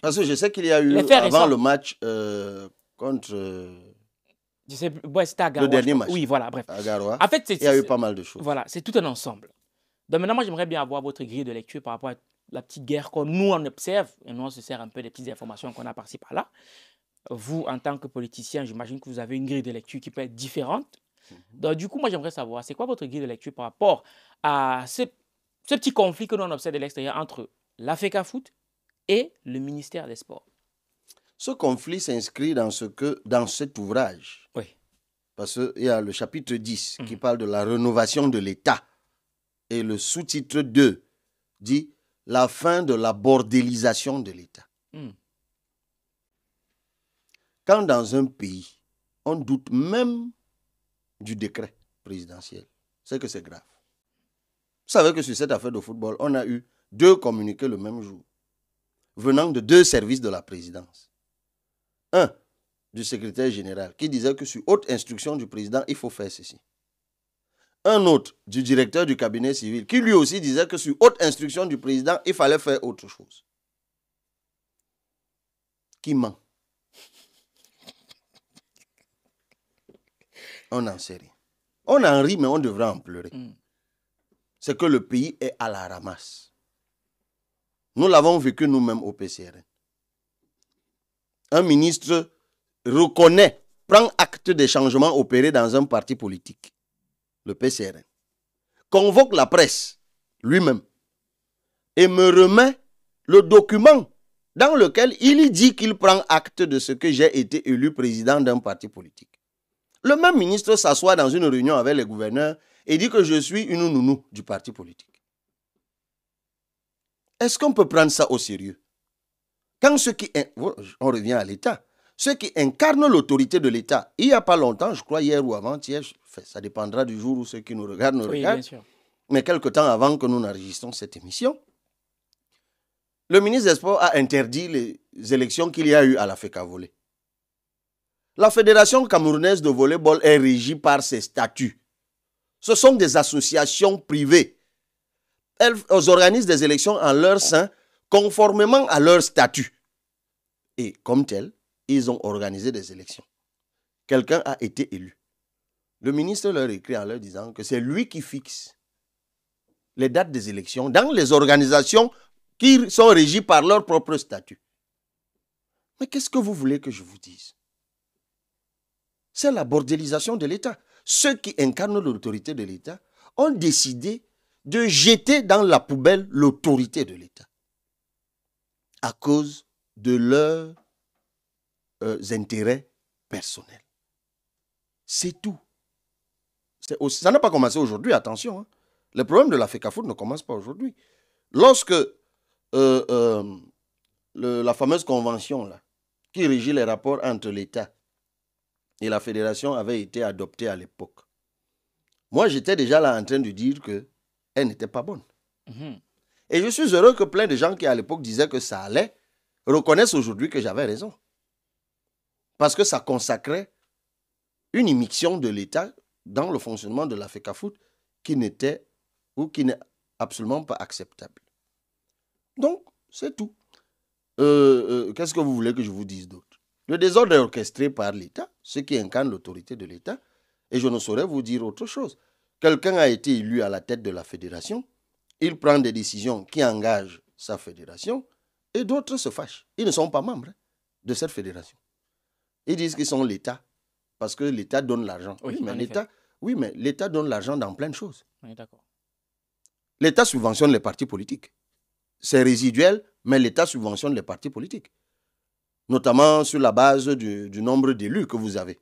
Parce que je sais qu'il y a eu, avant le match euh, contre... Je sais, c'était à Le dernier match. Oui, voilà, bref. À Garoua, en fait, il y a eu pas mal de choses. Voilà, c'est tout un ensemble. Donc maintenant, moi, j'aimerais bien avoir votre grille de lecture par rapport à la petite guerre qu'on nous, on observe. Et nous, on se sert un peu des petites informations qu'on a par-ci, par-là. Vous, en tant que politicien, j'imagine que vous avez une grille de lecture qui peut être différente Mhm. Donc, du coup, moi, j'aimerais savoir, c'est quoi votre guide de lecture par rapport à ce, petit conflit que l'on observe de l'extérieur entre la FECA Foot et le ministère des Sports Ce conflit s'inscrit dans, ce que, dans cet ouvrage. Oui. Parce qu'il y a le chapitre 10 qui mhm. parle de la rénovation de l'État. Et le sous-titre 2 dit la fin de la bordélisation de l'État. Hmm. Quand dans un pays, on doute même du décret présidentiel. C'est que c'est grave. Vous savez que sur cette affaire de football, on a eu deux communiqués le même jour, venant de deux services de la présidence. Un du secrétaire général qui disait que sur haute instruction du président, il faut faire ceci. Un autre du directeur du cabinet civil qui lui aussi disait que sur haute instruction du président, il fallait faire autre chose. Qui ment on en rien. On en rit, mais on devrait en pleurer. Mm. C'est que le pays est à la ramasse. Nous l'avons vécu nous-mêmes au PCRN. Un ministre reconnaît, prend acte des changements opérés dans un parti politique, le PCRN, convoque la presse lui-même et me remet le document dans lequel il dit qu'il prend acte de ce que j'ai été élu président d'un parti politique. Le même ministre s'assoit dans une réunion avec les gouverneurs et dit que je suis une nounou du parti politique. Est-ce qu'on peut prendre ça au sérieux Quand ceux qui... Oh, on revient à l'État. Ceux qui incarnent l'autorité de l'État, il n'y a pas longtemps, je crois hier ou avant-hier, ça dépendra du jour où ceux qui nous regardent nous regardent, mais quelque temps avant que nous n'enregistrons cette émission, le ministre des Sports a interdit les élections qu'il y a eu à la FECA volée. La Fédération camerounaise de volleyball est régie par ses statuts. Ce sont des associations privées. Elles organisent des élections en leur sein conformément à leurs statuts. Et comme tel, ils ont organisé des élections. Quelqu'un a été élu. Le ministre leur écrit en leur disant que c'est lui qui fixe les dates des élections dans les organisations qui sont régies par leur propre statut. Mais qu'est-ce que vous voulez que je vous dise c'est la bordélisation de l'État. Ceux qui incarnent l'autorité de l'État ont décidé de jeter dans la poubelle l'autorité de l'État à cause de leurs euh, intérêts personnels. C'est tout. ça n'a pas commencé aujourd'hui, attention. Hein. Le problème de la FECAFOUD ne commence pas aujourd'hui. Lorsque euh, euh, la fameuse convention là, qui régit les rapports entre l'État et la fédération avait été adoptée à l'époque. Moi, j'étais déjà là en train de dire que elle n'était pas bonne. Mhm. Et je suis heureux que plein de gens qui à l'époque disaient que ça allait reconnaissent aujourd'hui que j'avais raison. Parce que ça consacrait une immixtion de l'État dans le fonctionnement de la FECAFOOT qui n'était ou qui n'est absolument pas acceptable. Donc, c'est tout. Euh, euh, qu'est-ce que vous voulez que je vous dise d'autre Le désordre est orchestré par l'État. Ce qui incarne l'autorité de l'État. Et je ne saurais vous dire autre chose. Quelqu'un a été élu à la tête de la fédération, il prend des décisions qui engagent sa fédération, et d'autres se fâchent. Ils ne sont pas membres de cette fédération. Ils disent qu'ils sont l'État, parce que l'État donne l'argent. Oui, mais l'État, donne l'argent dans plein de choses. d'accord. L'État subventionne les partis politiques. C'est résiduel, mais l'État subventionne les partis politiques notamment sur la base du, nombre d'élus que vous avez.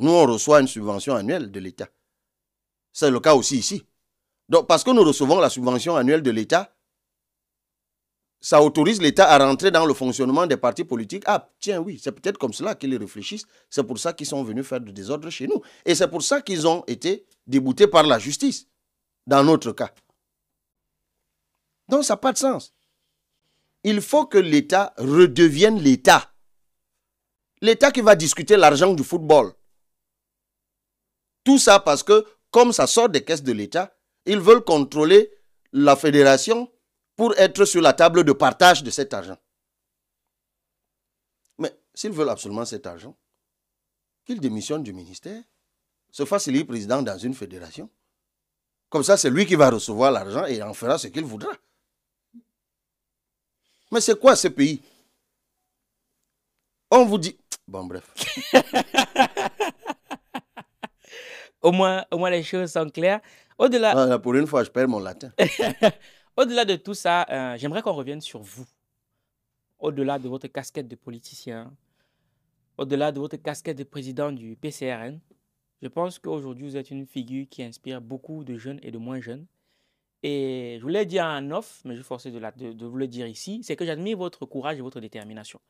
Nous, on reçoit une subvention annuelle de l'État. C'est le cas aussi ici. Donc, parce que nous recevons la subvention annuelle de l'État, ça autorise l'État à rentrer dans le fonctionnement des partis politiques. Ah, tiens, oui, c'est peut-être comme cela qu'ils réfléchissent. C'est pour ça qu'ils sont venus faire du désordre chez nous. Et c'est pour ça qu'ils ont été déboutés par la justice, dans notre cas. Donc, ça n'a pas de sens il faut que l'État redevienne l'État. L'État qui va discuter l'argent du football. Tout ça parce que, comme ça sort des caisses de l'État, ils veulent contrôler la fédération pour être sur la table de partage de cet argent. Mais s'ils veulent absolument cet argent, qu'ils démissionnent du ministère, se fassent élire président dans une fédération. Comme ça, c'est lui qui va recevoir l'argent et en fera ce qu'il voudra. Mais c'est quoi ce pays On vous dit. Bon, bref. au, moins, au moins, les choses sont claires. Au-delà. Ah, pour une fois, je perds mon latin. Au-delà de tout ça, euh, j'aimerais qu'on revienne sur vous. Au-delà de votre casquette de politicien, au-delà de votre casquette de président du PCRN, je pense qu'aujourd'hui, vous êtes une figure qui inspire beaucoup de jeunes et de moins jeunes. Et je voulais dire un off, mais je suis forcé de, vous le dire ici, c'est que j'admire votre courage et votre détermination.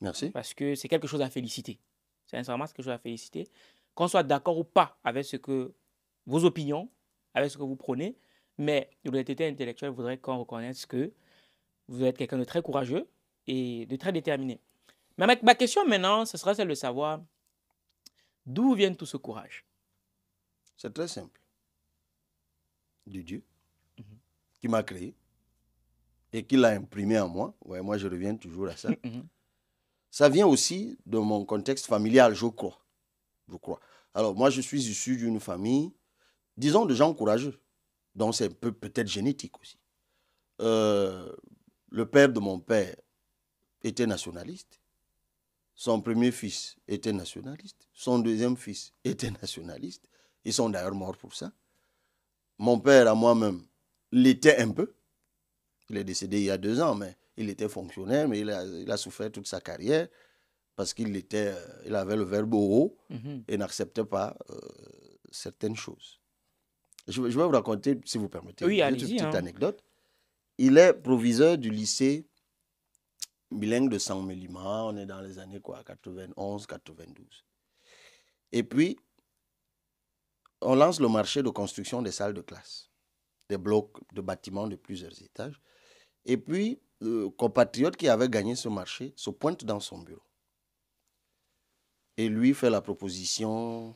Merci. Parce que c'est quelque chose à féliciter. Sincèrement, c'est quelque chose à féliciter. Qu'on soit d'accord ou pas avec ce que vos opinions, avec ce que vous prenez, mais intellectuel, intellectuelle voudrait qu'on reconnaisse que vous êtes quelqu'un de très courageux et de très déterminé. Mais ma, question maintenant, ce sera celle de savoir d'où vient tout ce courage. C'est très simple. Du Dieu qui m'a créé et qui l'a imprimé en moi. Ouais, moi, je reviens toujours à ça. Mm, mm. ça vient aussi de mon contexte familial, je crois. Je crois. Alors, moi, je suis issu d'une famille, disons, de gens courageux. Donc, c'est peut-être génétique aussi. Euh, le père de mon père était nationaliste. Son premier fils était nationaliste. Son deuxième fils était nationaliste. Ils sont d'ailleurs morts pour ça. Mon père, à moi-même, l'était un peu. Il est décédé il y a deux ans, mais il était fonctionnaire, mais il a, souffert toute sa carrière parce qu'il était, euh, il avait le verbe haut mhm. et n'acceptait pas euh, certaines choses. Je, vais vous raconter, si vous permettez, une petite hein. anecdote. Il est proviseur du lycée bilingue de Saint-Mélimar. on est dans les années quoi, 91, 92. Et puis, on lance le marché de construction des salles de classe des blocs de bâtiments de plusieurs étages. Et puis, le compatriote qui avait gagné ce marché se pointe dans son bureau. Et lui fait la proposition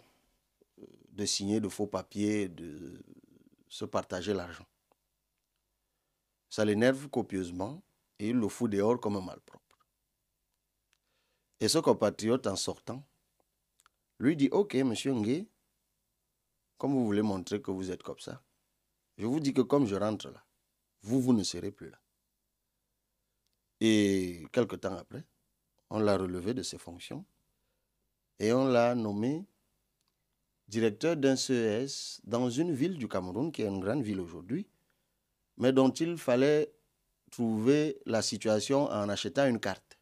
euh, de signer de faux papiers, de se partager l'argent. Ça l'énerve copieusement et il le fout dehors comme un malpropre. Et ce compatriote, en sortant, lui dit Ok, monsieur Ngué, comme vous voulez montrer que vous êtes comme ça, je vous dis que comme je rentre là, vous, vous ne serez plus là. Et quelques temps après, on l'a relevé de ses fonctions et on l'a nommé directeur d'un CES dans une ville du Cameroun, qui est une grande ville aujourd'hui, mais dont il fallait trouver la situation en achetant une carte.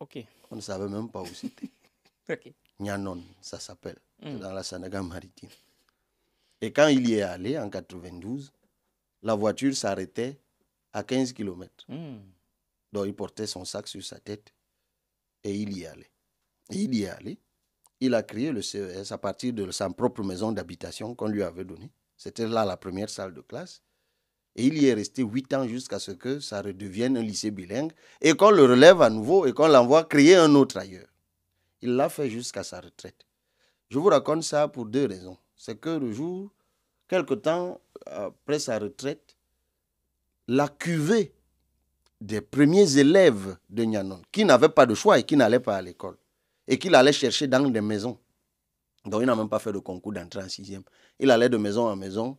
Ok. On ne savait même pas où c'était. ok. Nyanon, ça s'appelle, mm. dans la Sénégal maritime. Et quand il y est allé en 92, la voiture s'arrêtait à 15 km. Hmm. Donc il portait son sac sur sa tête et il y est allé. il y est allé. Il a créé le CES à partir de sa propre maison d'habitation qu'on lui avait donnée. C'était là la première salle de classe. Et il y est resté huit ans jusqu'à ce que ça redevienne un lycée bilingue et qu'on le relève à nouveau et qu'on l'envoie créer un autre ailleurs. Il l'a fait jusqu'à sa retraite. Je vous raconte ça pour deux raisons c'est que le jour, quelque temps après sa retraite, la cuvée des premiers élèves de Nyanon, qui n'avaient pas de choix et qui n'allaient pas à l'école, et qu'il allait chercher dans des maisons. dont il n'a même pas fait de concours d'entrée en sixième. Il allait de maison en maison,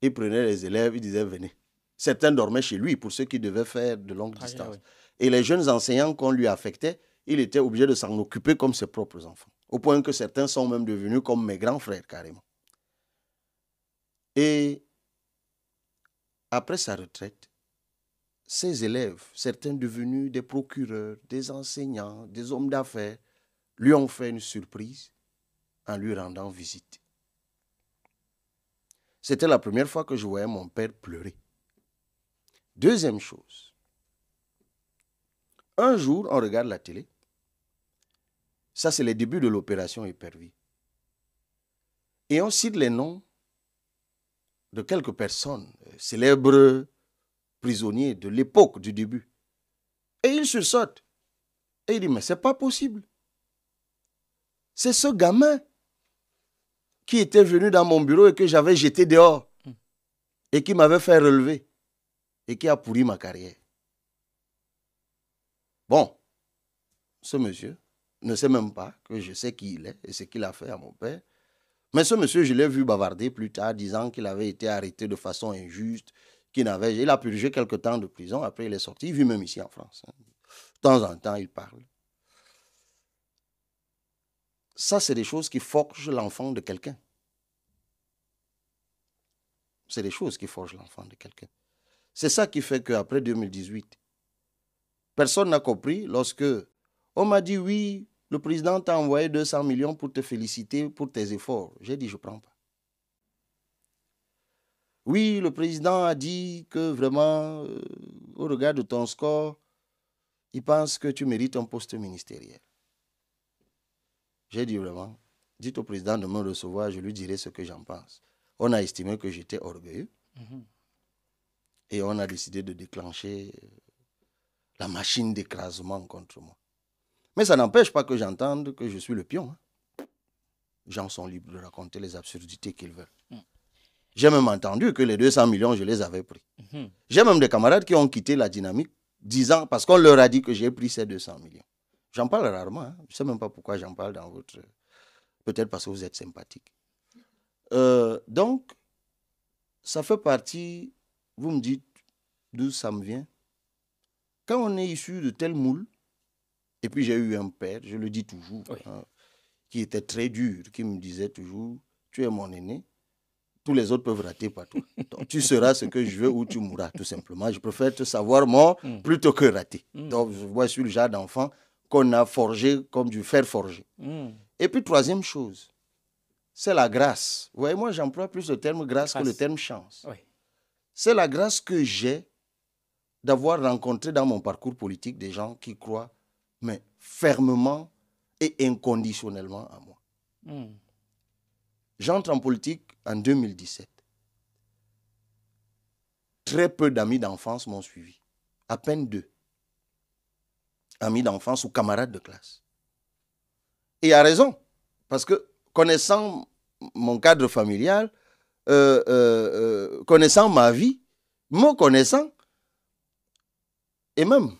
il prenait les élèves, il disait venez. Certains dormaient chez lui pour ceux qui devaient faire de longues distances. Et les jeunes enseignants qu'on lui affectait, il était obligé de s'en occuper comme ses propres enfants. Au point que certains sont même devenus comme mes grands frères carrément. Et après sa retraite, ses élèves, certains devenus des procureurs, des enseignants, des hommes d'affaires, lui ont fait une surprise en lui rendant visite. C'était la première fois que je voyais mon père pleurer. Deuxième chose, un jour, on regarde la télé. Ça, c'est le début de l'opération Hypervie. Et on cite les noms de quelques personnes, euh, célèbres prisonniers de l'époque du début. Et il se saute Et il dit, mais c'est pas possible. C'est ce gamin qui était venu dans mon bureau et que j'avais jeté dehors hmm. et qui m'avait fait relever et qui a pourri ma carrière. Bon, ce monsieur ne sait même pas que je sais qui il est et ce qu'il a fait à mon père mais ce monsieur, je l'ai vu bavarder plus tard, disant qu'il avait été arrêté de façon injuste, qu'il n'avait, il a purgé quelques temps de prison. Après, il est sorti. Il vit même ici en France. Hein. De temps en temps, il parle. Ça, c'est des choses qui forgent l'enfant de quelqu'un. C'est des choses qui forgent l'enfant de quelqu'un. C'est ça qui fait qu'après 2018, personne n'a compris lorsque on m'a dit oui, le président t'a envoyé 200 millions pour te féliciter pour tes efforts. J'ai dit, je ne prends pas. Oui, le président a dit que vraiment, euh, au regard de ton score, il pense que tu mérites un poste ministériel. J'ai dit vraiment, dites au président de me recevoir, je lui dirai ce que j'en pense. On a estimé que j'étais orgueilleux mhm. et on a décidé de déclencher euh, la machine d'écrasement contre moi. Mais ça n'empêche pas que j'entende que je suis le pion. Les hein. gens sont libres de raconter les absurdités qu'ils veulent. Mm. J'ai même entendu que les 200 millions, je les avais pris. Mm-hmm. J'ai même des camarades qui ont quitté la dynamique disant, parce qu'on leur a dit que j'ai pris ces 200 millions. J'en parle rarement. Hein. Je ne sais même pas pourquoi j'en parle dans votre... Peut-être parce que vous êtes sympathique. Euh, donc, ça fait partie, vous me dites d'où ça me vient. Quand on est issu de tels moules, et puis j'ai eu un père, je le dis toujours, hein, qui était très dur, qui me disait toujours, tu es mon aîné, tous les autres peuvent rater pas toi. Donc tu seras ce que je veux ou tu mourras, tout simplement. Je préfère te savoir mort hmm. plutôt que rater. Hmm. Donc je vois sur le genre d'enfant qu'on a forgé comme du fer forgé. Hmm. Et puis troisième chose, c'est la grâce. Vous voyez, moi j'emploie plus le terme grâce, que le terme chance. C'est la grâce que j'ai d'avoir rencontré dans mon parcours politique des gens qui croient mais fermement et inconditionnellement à moi. Hmm. J'entre en politique en 2017. Très peu d'amis d'enfance m'ont suivi, à peine deux. Amis d'enfance ou camarades de classe. Et à raison, parce que connaissant mon cadre familial, euh, euh, euh, connaissant ma vie, me connaissant, et même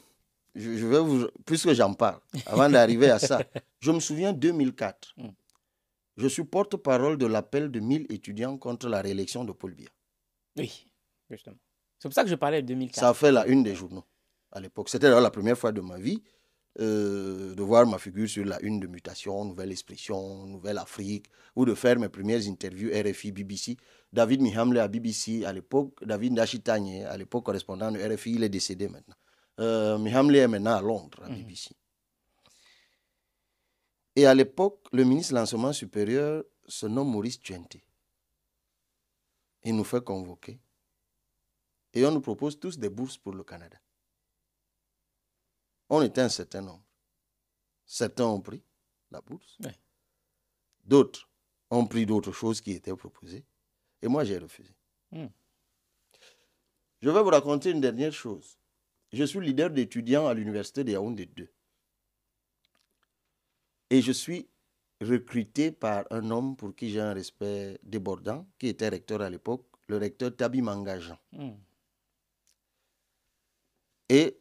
je, vais vous, puisque j'en parle, avant d'arriver à ça, je me souviens 2004, hmm. je suis porte-parole de l'appel de 1000 étudiants contre la réélection de Paul Biya. Oui, justement. C'est pour ça que je parlais de 2004. Ça a fait la une des journaux à l'époque. C'était la première fois de ma vie euh, de voir ma figure sur la une de Mutation, Nouvelle Expression, Nouvelle Afrique, ou de faire mes premières interviews RFI, BBC. David Mihamle à BBC à l'époque, David Ndachitanye à l'époque correspondant de RFI, il est décédé maintenant. Euh, Mihamle est maintenant à Londres, à mhm. BBC. Et à l'époque, le ministre de l'enseignement supérieur se nomme Maurice Tchente Il nous fait convoquer. Et on nous propose tous des bourses pour le Canada. On était un certain nombre. Certains ont pris la bourse. D'autres ont pris d'autres choses qui étaient proposées. Et moi, j'ai refusé. Hmm. Je vais vous raconter une dernière chose. Je suis leader d'étudiants à l'université de Yaoundé 2. Et je suis recruté par un homme pour qui j'ai un respect débordant, qui était recteur à l'époque, le recteur Tabi Mangajan. Hmm. Et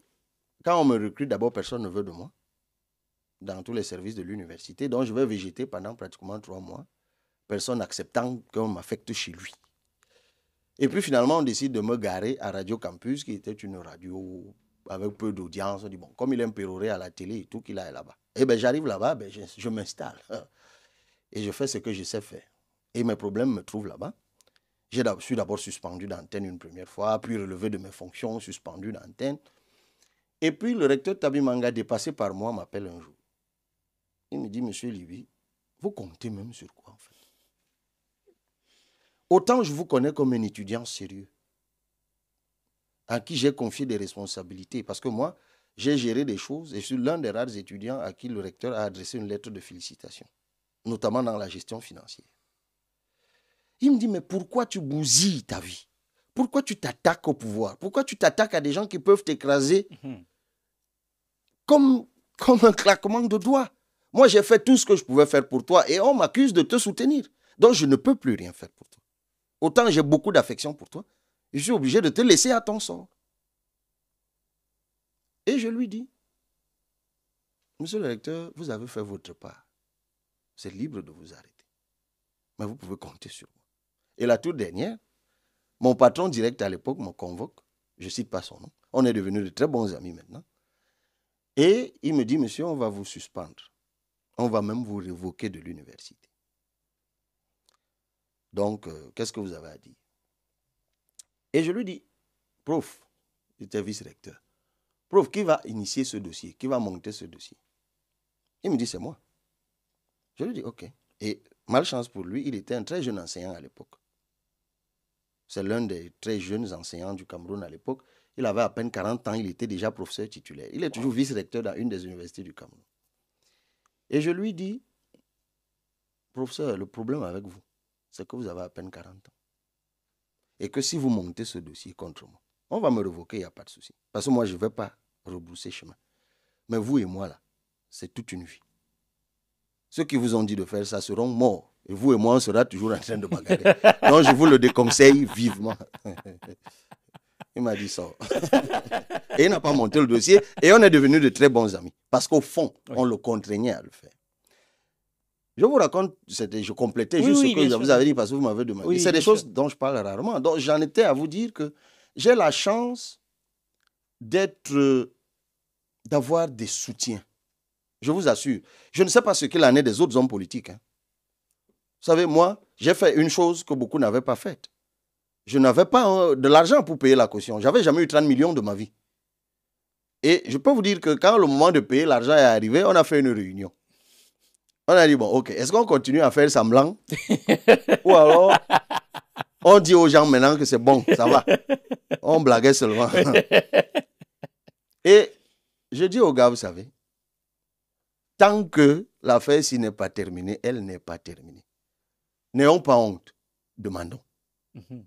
quand on me recrute, d'abord, personne ne veut de moi dans tous les services de l'université. Donc, je vais végéter pendant pratiquement trois mois, personne n'acceptant qu'on m'affecte chez lui. Et puis finalement, on décide de me garer à Radio Campus, qui était une radio avec peu d'audience. On dit, bon, comme il est impéroré à la télé et tout qu'il a là-bas. Eh bien, j'arrive là-bas, ben, je, m'installe. Et je fais ce que je sais faire. Et mes problèmes me trouvent là-bas. Je suis d'abord suspendu d'antenne une première fois, puis relevé de mes fonctions, suspendu d'antenne. Et puis le recteur Tabi Manga, dépassé par moi, m'appelle un jour. Il me dit, Monsieur Libi, vous comptez même sur quoi en fait Autant je vous connais comme un étudiant sérieux, à qui j'ai confié des responsabilités, parce que moi, j'ai géré des choses et je suis l'un des rares étudiants à qui le recteur a adressé une lettre de félicitations, notamment dans la gestion financière. Il me dit, mais pourquoi tu bousilles ta vie Pourquoi tu t'attaques au pouvoir Pourquoi tu t'attaques à des gens qui peuvent t'écraser mhm. comme, comme un claquement de doigts Moi, j'ai fait tout ce que je pouvais faire pour toi et on m'accuse de te soutenir. Donc, je ne peux plus rien faire pour toi. Autant j'ai beaucoup d'affection pour toi, je suis obligé de te laisser à ton sort. Et je lui dis, Monsieur le recteur, vous avez fait votre part. C'est libre de vous arrêter. Mais vous pouvez compter sur moi. Et la toute dernière, mon patron direct à l'époque me convoque. Je ne cite pas son nom. On est devenus de très bons amis maintenant. Et il me dit, monsieur, on va vous suspendre. On va même vous révoquer de l'université. Donc, euh, qu'est-ce que vous avez à dire Et je lui dis, prof, était vice-recteur, prof, qui va initier ce dossier Qui va monter ce dossier Il me dit, c'est moi. Je lui dis, ok. Et malchance pour lui, il était un très jeune enseignant à l'époque. C'est l'un des très jeunes enseignants du Cameroun à l'époque. Il avait à peine 40 ans, il était déjà professeur titulaire. Il est toujours vice-recteur dans une des universités du Cameroun. Et je lui dis, professeur, le problème avec vous, c'est que vous avez à peine 40 ans. Et que si vous montez ce dossier contre moi, on va me revoquer, il n'y a pas de souci. Parce que moi, je ne vais pas rebrousser chemin. Mais vous et moi, là, c'est toute une vie. Ceux qui vous ont dit de faire ça seront morts. Et vous et moi, on sera toujours en train de bagarrer. Donc, je vous le déconseille vivement. il m'a dit ça. et il n'a pas monté le dossier. Et on est devenus de très bons amis. Parce qu'au fond, on le contraignait à le faire. Je vous raconte, je complétais juste ce que vous avez dit parce que vous m'avez demandé. Oui, c'est des choses dont je parle rarement. Donc j'en étais à vous dire que j'ai la chance d'être, euh, d'avoir des soutiens. Je vous assure. Je ne sais pas ce qu'il en est des autres hommes politiques. Hein. Vous savez, moi, j'ai fait une chose que beaucoup n'avaient pas faite. Je n'avais pas euh, de l'argent pour payer la caution. J'avais jamais eu 30 millions de ma vie. Et je peux vous dire que quand le moment de payer l'argent est arrivé, on a fait une réunion. On a dit, bon, ok, est-ce qu'on continue à faire semblant Ou alors, on dit aux gens maintenant que c'est bon, ça va. On blaguait seulement. Et je dis aux gars, vous savez, tant que l'affaire, si n'est pas terminée, elle n'est pas terminée. N'ayons pas honte. Demandons. Mhm.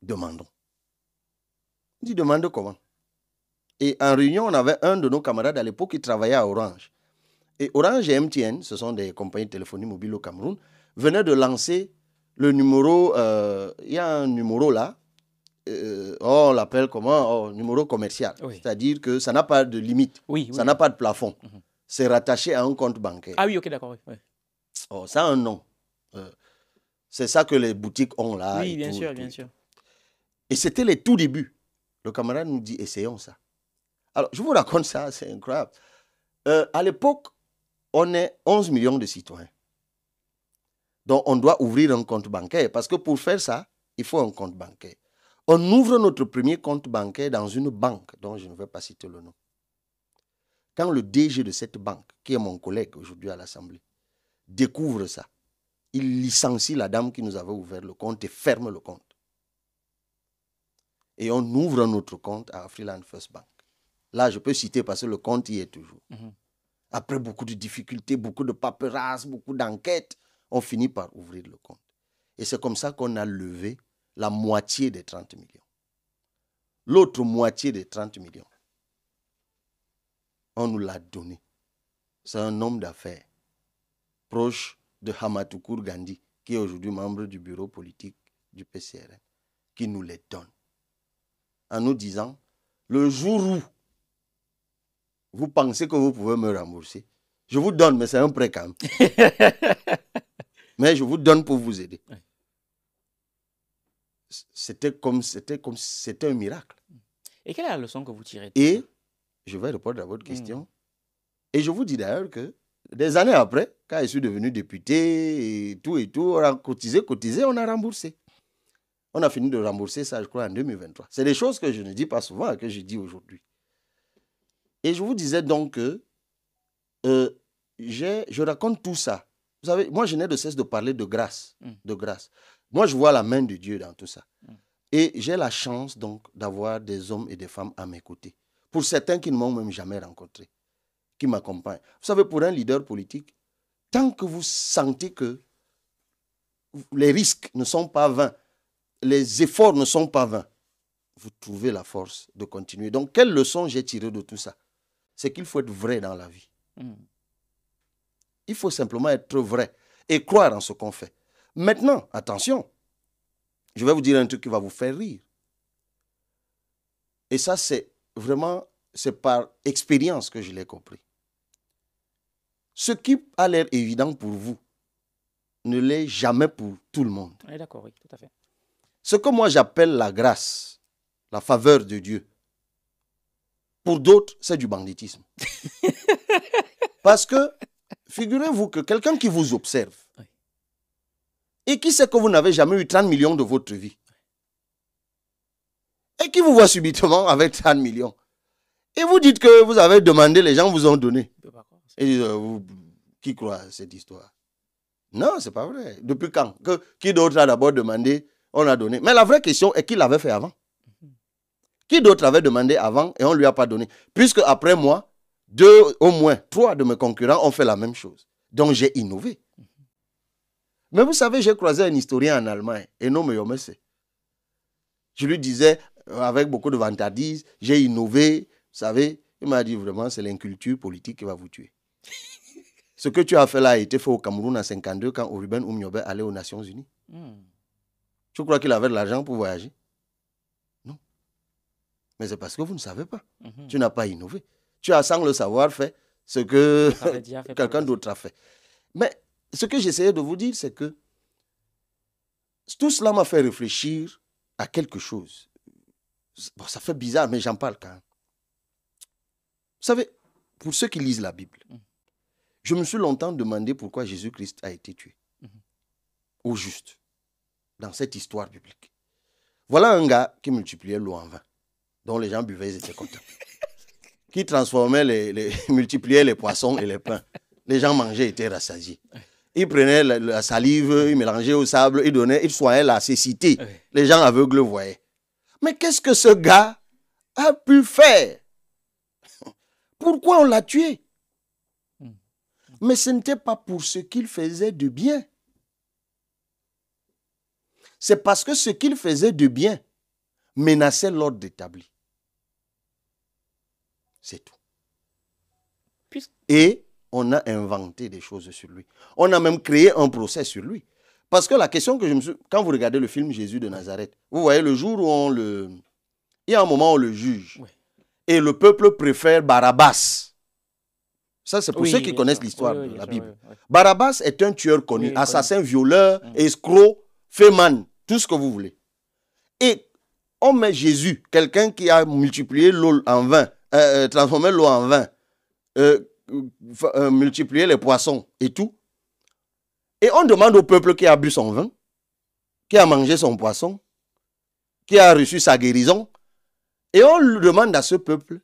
Demandons. On dit, demande comment Et en réunion, on avait un de nos camarades à l'époque qui travaillait à Orange. Et Orange et MTN, ce sont des compagnies de téléphonie mobile au Cameroun, venaient de lancer le numéro. Euh, il y a un numéro là. Euh, oh, on l'appelle comment oh, Numéro commercial. C'est-à-dire que ça n'a pas de limite. Oui, Ça n'a pas de plafond. Mhm. C'est rattaché à un compte bancaire. Ah oui, ok, d'accord. Oh, ça a un nom. Euh, c'est ça que les boutiques ont là. Oui, bien sûr, bien sûr. Et c'était les tout débuts. Le camarade nous dit essayons ça. Alors, je vous raconte ça, c'est incroyable. à l'époque, on est 11 millions de citoyens. Donc on doit ouvrir un compte bancaire parce que pour faire ça, il faut un compte bancaire. On ouvre notre premier compte bancaire dans une banque dont je ne vais pas citer le nom. Quand le DG de cette banque, qui est mon collègue aujourd'hui à l'Assemblée, découvre ça, il licencie la dame qui nous avait ouvert le compte et ferme le compte. Et on ouvre notre compte à Freeland First Bank. Là, je peux citer parce que le compte y est toujours. Mhm. Après beaucoup de difficultés, beaucoup de paperasses, beaucoup d'enquêtes, on finit par ouvrir le compte. Et c'est comme ça qu'on a levé la moitié des 30 millions. L'autre moitié des 30 millions, on nous l'a donné. C'est un homme d'affaires proche de Hamatoukour Gandhi, qui est aujourd'hui membre du bureau politique du PCRN, qui nous les donne en nous disant, le jour où vous pensez que vous pouvez me rembourser. Je vous donne, mais c'est un prêt quand même. mais je vous donne pour vous aider. C'était comme c'était comme c'était un miracle. Et quelle est la leçon que vous tirez Et je vais répondre à votre question. Mm. Et je vous dis d'ailleurs que des années après, quand je suis devenu député et tout et tout, on a cotisé, cotisé, on a remboursé. On a fini de rembourser ça, je crois, en 2023. C'est des choses que je ne dis pas souvent et que je dis aujourd'hui. Et je vous disais donc que euh, je raconte tout ça. Vous savez, moi, je n'ai de cesse de parler de grâce, mm. de grâce. Moi, je vois la main de Dieu dans tout ça. Mm. Et j'ai la chance, donc, d'avoir des hommes et des femmes à mes côtés. Pour certains qui ne m'ont même jamais rencontré, qui m'accompagnent. Vous savez, pour un leader politique, tant que vous sentez que les risques ne sont pas vains, les efforts ne sont pas vains, vous trouvez la force de continuer. Donc, quelle leçon j'ai tirée de tout ça c'est qu'il faut être vrai dans la vie. Hmm. Il faut simplement être vrai et croire en ce qu'on fait. Maintenant, attention, je vais vous dire un truc qui va vous faire rire. Et ça, c'est vraiment, c'est par expérience que je l'ai compris. Ce qui a l'air évident pour vous ne l'est jamais pour tout le monde. d'accord, tout à fait. Ce que moi j'appelle la grâce, la faveur de Dieu, pour d'autres, c'est du banditisme. Parce que, figurez-vous que quelqu'un qui vous observe et qui sait que vous n'avez jamais eu 30 millions de votre vie, et qui vous voit subitement avec 30 millions, et vous dites que vous avez demandé, les gens vous ont donné. Et euh, qui croit cette histoire Non, c'est pas vrai. Depuis quand que, Qui d'autre a d'abord demandé, on a donné. Mais la vraie question est qui l'avait fait avant qui d'autre avait demandé avant et on ne lui a pas donné Puisque après moi, deux, au moins trois de mes concurrents ont fait la même chose. Donc j'ai innové. Mais vous savez, j'ai croisé un historien en Allemagne, Eno Meyomese. Je lui disais, euh, avec beaucoup de vantardise, j'ai innové, vous savez. Il m'a dit vraiment, c'est l'inculture politique qui va vous tuer. Ce que tu as fait là a été fait au Cameroun en 52 quand Ruben Oumyobé allait aux Nations Unies. Hmm. Tu Je crois qu'il avait de l'argent pour voyager. Mais c'est parce que vous ne savez pas. Mhm. Tu n'as pas innové. Tu as sans le savoir fait ce que quelqu'un d'autre a fait. Mais ce que j'essayais de vous dire, c'est que tout cela m'a fait réfléchir à quelque chose. Bon, ça fait bizarre, mais j'en parle quand même. Vous savez, pour ceux qui lisent la Bible, mhm. je me suis longtemps demandé pourquoi Jésus-Christ a été tué. Mhm. Au juste, dans cette histoire biblique. Voilà un gars qui multipliait l'eau en vin dont les gens buvaient, ils étaient contents. Qui transformait, les, les multipliait les poissons et les pains. Les gens mangeaient, étaient rassasiés. Ils prenaient la, salive, ils mélangeaient au sable, ils donnaient, ils soignaient la cécité. Les gens aveugles voyaient. Mais qu'est-ce que ce gars a pu faire Pourquoi on l'a tué hmm. mais ce n'était pas pour ce qu'il faisait de bien. C'est parce que ce qu'il faisait de bien menaçait l'ordre établi. C'est tout. Et on a inventé des choses sur lui. On a même créé un procès sur lui. Parce que la question que je me suis... Quand vous regardez le film Jésus de Nazareth, vous voyez le jour où on le... Il y a un moment où on le juge. Et le peuple préfère Barabbas. Ça, c'est pour ceux qui connaissent l'histoire de la Bible. Barabbas est un tueur connu, assassin, violeur, mm. escroc, féman, tout ce que vous voulez. Et on met Jésus, quelqu'un qui a multiplié l'eau en vin, euh, euh, transformer l'eau en vin, euh, multiplier les poissons et tout. Et on demande au peuple qui a bu son vin, qui a mangé son poisson, qui a reçu sa guérison, et on demande à ce peuple,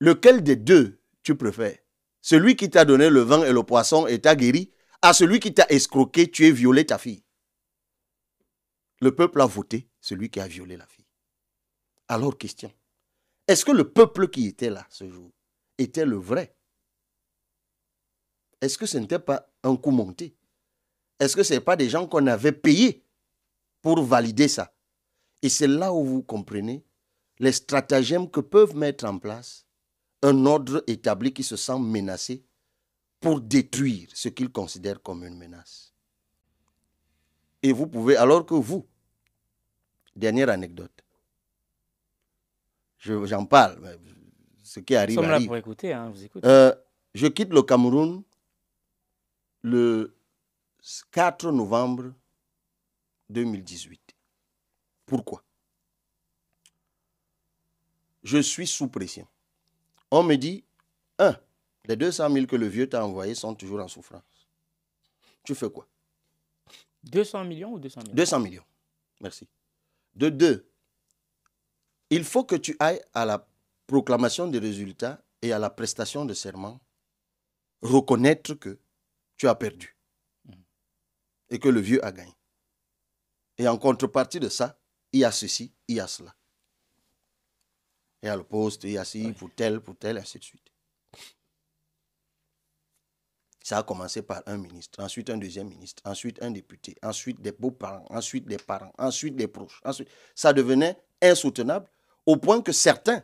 lequel des deux tu préfères Celui qui t'a donné le vin et le poisson et t'a guéri, à celui qui t'a escroqué, tu es violé ta fille. Le peuple a voté celui qui a violé la fille. Alors question, est-ce que le peuple qui était là ce jour était le vrai Est-ce que ce n'était pas un coup monté Est-ce que ce n'est pas des gens qu'on avait payés pour valider ça Et c'est là où vous comprenez les stratagèmes que peuvent mettre en place un ordre établi qui se sent menacé pour détruire ce qu'il considère comme une menace. Et vous pouvez, alors que vous, dernière anecdote, j'en parle. Ce qui arrive. Nous sommes là pour écouter, hein, vous écoutez. Euh, je quitte le Cameroun le 4 novembre 2018. Pourquoi Je suis sous pression. On me dit, un, les 200 000 que le vieux t'a envoyés sont toujours en souffrance. Tu fais quoi 200 millions ou 200 000 200 millions. Merci. De deux, il faut que tu ailles à la proclamation des résultats et à la prestation de serment, reconnaître que tu as perdu mm. et que le vieux a gagné. Et en contrepartie de ça, il y a ceci, il y a cela. Et à a le poste, il y a ci, pour tel, pour tel, et ainsi de suite. Ça a commencé par un ministre, ensuite un deuxième ministre, ensuite un député, ensuite des beaux-parents, ensuite des parents, ensuite des proches. Ensuite... Ça devenait insoutenable au point que certains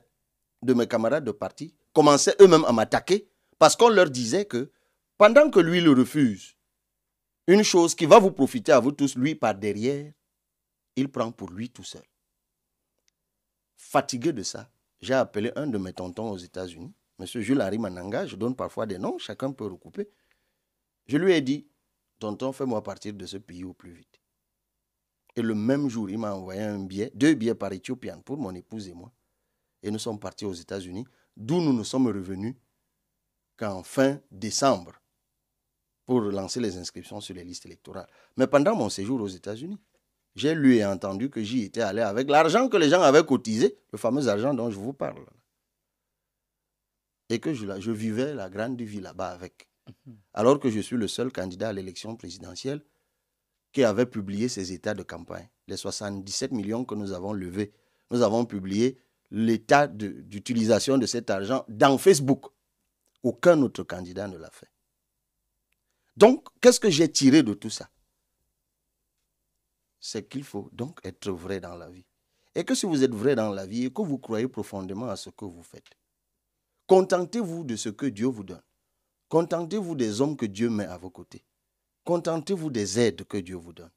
de mes camarades de parti commençaient eux-mêmes à m'attaquer parce qu'on leur disait que pendant que lui le refuse, une chose qui va vous profiter à vous tous, lui par derrière, il prend pour lui tout seul. Fatigué de ça, j'ai appelé un de mes tontons aux États-Unis, M. Jules Harry Mananga, je donne parfois des noms, chacun peut recouper. Je lui ai dit, tonton, fais-moi partir de ce pays au plus vite. Et le même jour, il m'a envoyé un billet, deux billets par Ethiopian pour mon épouse et moi. Et nous sommes partis aux États-Unis, d'où nous ne sommes revenus qu'en fin décembre pour lancer les inscriptions sur les listes électorales. Mais pendant mon séjour aux États-Unis, j'ai lu et entendu que j'y étais allé avec l'argent que les gens avaient cotisé, le fameux argent dont je vous parle. Et que je vivais la grande vie là-bas avec. Mhm. Alors que je suis le seul candidat à l'élection présidentielle qui avait publié ses états de campagne. Les 77 millions que nous avons levés, nous avons publié l'état d'utilisation de, cet argent dans Facebook. Aucun autre candidat ne l'a fait. Donc, qu'est-ce que j'ai tiré de tout ça C'est qu'il faut donc être vrai dans la vie. Et que si vous êtes vrai dans la vie et que vous croyez profondément à ce que vous faites, contentez-vous de ce que Dieu vous donne. Contentez-vous des hommes que Dieu met à vos côtés. Contentez-vous des aides que Dieu vous donne.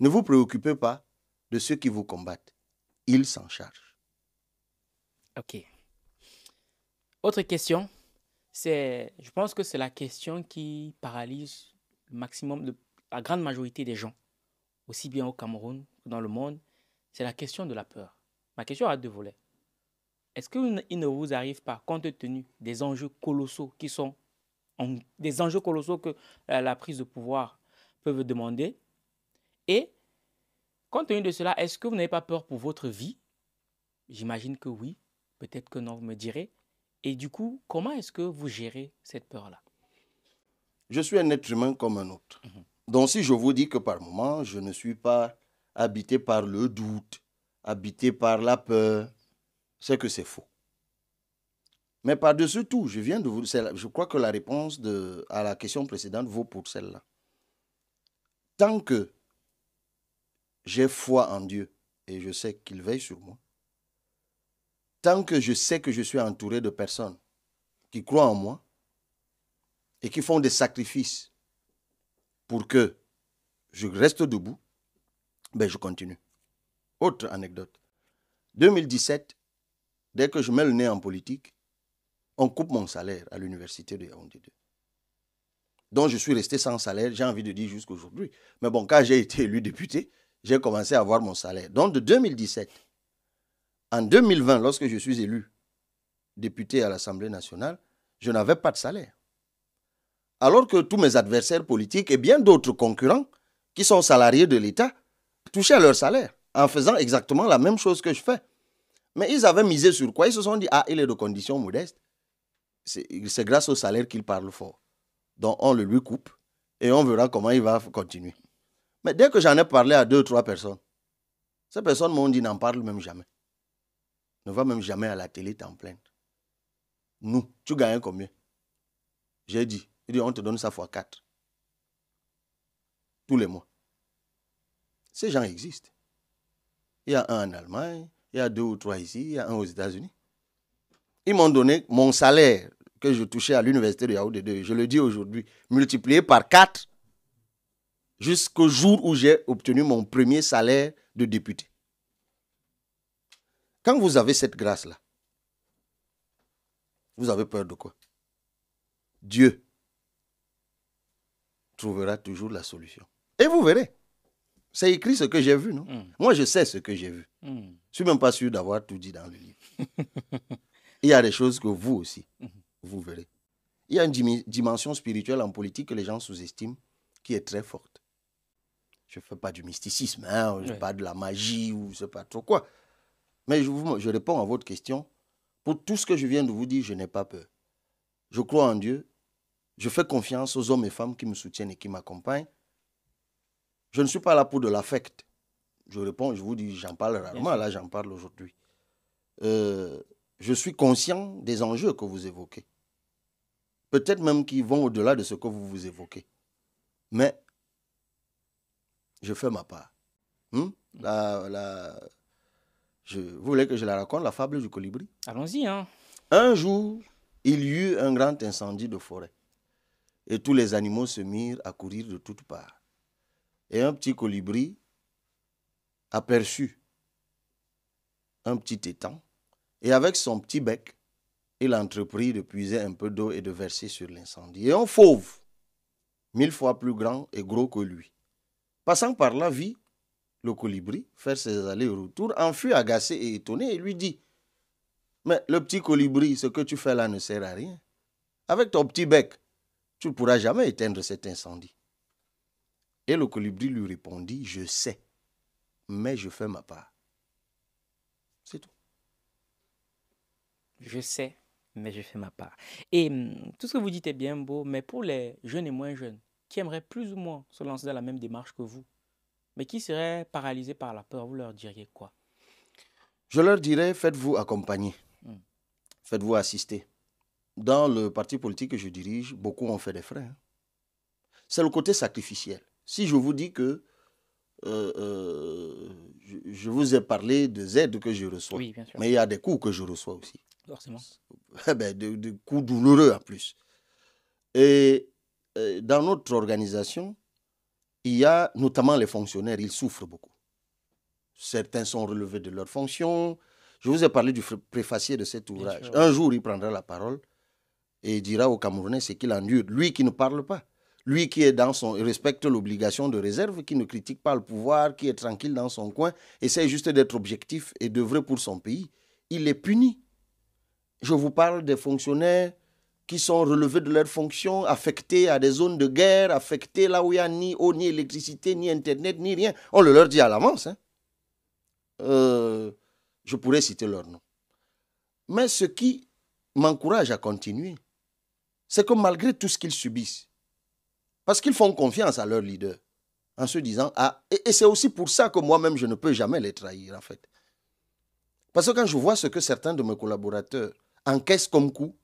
Ne vous préoccupez pas de ceux qui vous combattent. Ils s'en chargent. Ok. Autre question, c'est, je pense que c'est la question qui paralyse le maximum, de, la grande majorité des gens, aussi bien au Cameroun que dans le monde, c'est la question de la peur. Ma question a deux volets. Est-ce qu'il ne vous arrive pas, compte tenu des enjeux colossaux qui sont des enjeux colossaux que euh, la prise de pouvoir peut demander. Et compte tenu de cela, est-ce que vous n'avez pas peur pour votre vie J'imagine que oui, peut-être que non, vous me direz. Et du coup, comment est-ce que vous gérez cette peur-là Je suis un être humain comme un autre. Mhm. Donc si je vous dis que par moment, je ne suis pas habité par le doute, habité par la peur, c'est que c'est faux. Mais par-dessus tout, je viens de vous. Je crois que la réponse à la question précédente vaut pour celle-là. Tant que j'ai foi en Dieu et je sais qu'il veille sur moi, tant que je sais que je suis entouré de personnes qui croient en moi et qui font des sacrifices pour que je reste debout, ben je continue. Autre anecdote. 2017, dès que je mets le nez en politique, on coupe mon salaire à l'université de Yaoundé 2. Donc je suis resté sans salaire, j'ai envie de dire jusqu'aujourd'hui. Mais bon, quand j'ai été élu député, j'ai commencé à avoir mon salaire. Donc de 2017, en 2020, lorsque je suis élu député à l'Assemblée nationale, je n'avais pas de salaire. Alors que tous mes adversaires politiques et bien d'autres concurrents qui sont salariés de l'État touchaient leur salaire en faisant exactement la même chose que je fais. Mais ils avaient misé sur quoi Ils se sont dit, ah, il est de conditions modestes c'est grâce au salaire qu'il parle fort. Donc on le lui coupe et on verra comment il va continuer. Mais dès que j'en ai parlé à deux ou trois personnes, ces personnes m'ont dit n'en parle même jamais. Ne va même jamais à la télé t'en plaindre. Nous, tu gagnes combien J'ai dit, on te donne ça fois quatre. » Tous les mois. Ces gens existent. Il y a un en Allemagne, il y a deux ou trois ici, il y a un aux États-Unis. Ils m'ont donné mon salaire que je touchais à l'université de Yaoundé je le dis aujourd'hui, multiplié par 4 jusqu'au jour où j'ai obtenu mon premier salaire de député. Quand vous avez cette grâce-là, vous avez peur de quoi Dieu trouvera toujours la solution. Et vous verrez. C'est écrit ce que j'ai vu, non hmm. Moi, je sais ce que j'ai vu. Hmm. Je ne suis même pas sûr d'avoir tout dit dans le livre. Il y a des choses que vous aussi, hmm vous verrez. Il y a une dimension spirituelle en politique que les gens sous-estiment, qui est très forte. Je ne fais pas du mysticisme, hein, je ne fais pas de la magie ou je ne sais pas trop quoi. Mais je, je réponds à votre question. Pour tout ce que je viens de vous dire, je n'ai pas peur. Je crois en Dieu. Je fais confiance aux hommes et femmes qui me soutiennent et qui m'accompagnent. Je ne suis pas là pour de l'affect. Je réponds, je vous dis, j'en parle rarement, là j'en parle aujourd'hui. Euh, je suis conscient des enjeux que vous évoquez. Peut-être même qu'ils vont au-delà de ce que vous vous évoquez. Mais je fais ma part. Hmm? Mm. je, vous voulez que je la raconte, la fable du colibri Allons-y. Hein. Un jour, il y eut un grand incendie de forêt. Et tous les animaux se mirent à courir de toutes parts. Et un petit colibri aperçut un petit étang et avec son petit bec, il entreprit de puiser un peu d'eau et de verser sur l'incendie. Et un fauve, mille fois plus grand et gros que lui, passant par là, vit le colibri faire ses allers-retours, en fut agacé et étonné et lui dit Mais le petit colibri, ce que tu fais là ne sert à rien. Avec ton petit bec, tu ne pourras jamais éteindre cet incendie. Et le colibri lui répondit Je sais, mais je fais ma part. je sais, mais je fais ma part. Et hum, tout ce que vous dites est bien beau, mais pour les jeunes et moins jeunes, qui aimeraient plus ou moins se lancer dans la même démarche que vous, mais qui seraient paralysés par la peur, vous leur diriez quoi Je leur dirais, faites-vous accompagner, hum. faites-vous assister. Dans le parti politique que je dirige, beaucoup ont fait des frais. Hein. C'est le côté sacrificiel. Si je vous dis que euh, euh, je, vous ai parlé des aides que je reçois, mais il y a des coûts que je reçois aussi. Forcément. Ben, de, coups douloureux en plus. Et euh, dans notre organisation, il y a notamment les fonctionnaires, ils souffrent beaucoup. Certains sont relevés de leurs fonctions. Je vous ai parlé du préfacier de cet ouvrage. Un jour, il prendra la parole et dira aux Camerounais ce qu'il en endure. Lui qui ne parle pas, lui qui est dans son, respecte l'obligation de réserve, qui ne critique pas le pouvoir, qui est tranquille dans son coin, essaie juste d'être objectif et d'œuvrer pour son pays, il est puni. Je vous parle des fonctionnaires qui sont relevés de leurs fonctions, affectés à des zones de guerre, affectés là où il n'y a ni eau, ni électricité, ni Internet, ni rien. On le leur dit à l'avance. Hein. Euh, je pourrais citer leur nom. Mais ce qui m'encourage à continuer, c'est que malgré tout ce qu'ils subissent, parce qu'ils font confiance à leur leader, en se disant, ah, et c'est aussi pour ça que moi-même, je ne peux jamais les trahir, en fait. Parce que quand je vois ce que certains de mes collaborateurs en caisse comme coup,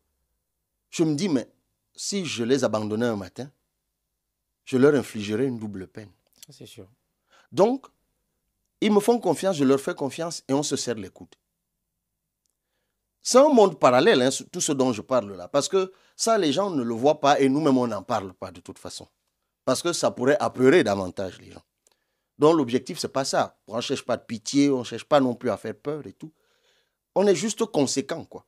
je me dis, mais si je les abandonnais un matin, je leur infligerais une double peine. C'est sûr. Donc, ils me font confiance, je leur fais confiance et on se serre les coudes. C'est un monde parallèle, hein, tout ce dont je parle là, parce que ça, les gens ne le voient pas et nous-mêmes, on n'en parle pas de toute façon, parce que ça pourrait apeurer davantage les gens. Donc l'objectif, ce n'est pas ça. On ne cherche pas de pitié, on ne cherche pas non plus à faire peur et tout. On est juste conséquent, quoi.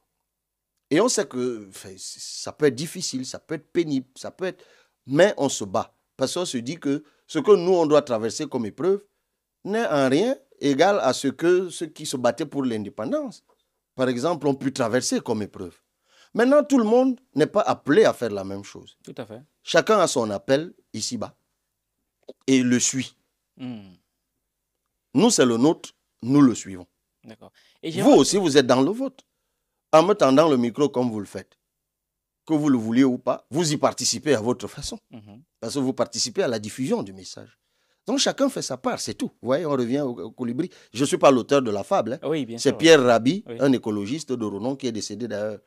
Et on sait que ça peut être difficile, ça peut être pénible, ça peut être... Mais on se bat. Parce qu'on se dit que ce que nous, on doit traverser comme épreuve n'est en rien égal à ce que ceux qui se battaient pour l'indépendance, par exemple, ont pu traverser comme épreuve. Maintenant, tout le monde n'est pas appelé à faire la même chose. Tout à fait. Chacun a son appel ici-bas et le suit. Hmm. Nous, c'est le nôtre, nous le suivons. Vous aussi, vous êtes dans le vôtre en me tendant le micro comme vous le faites, que vous le vouliez ou pas, vous y participez à votre façon. Mhm. Parce que vous participez à la diffusion du message. Donc chacun fait sa part, c'est tout. Vous voyez, on revient au, colibri. Je ne suis pas l'auteur de la fable. Hein. c'est Pierre Rabi, un écologiste de renom qui est décédé d'ailleurs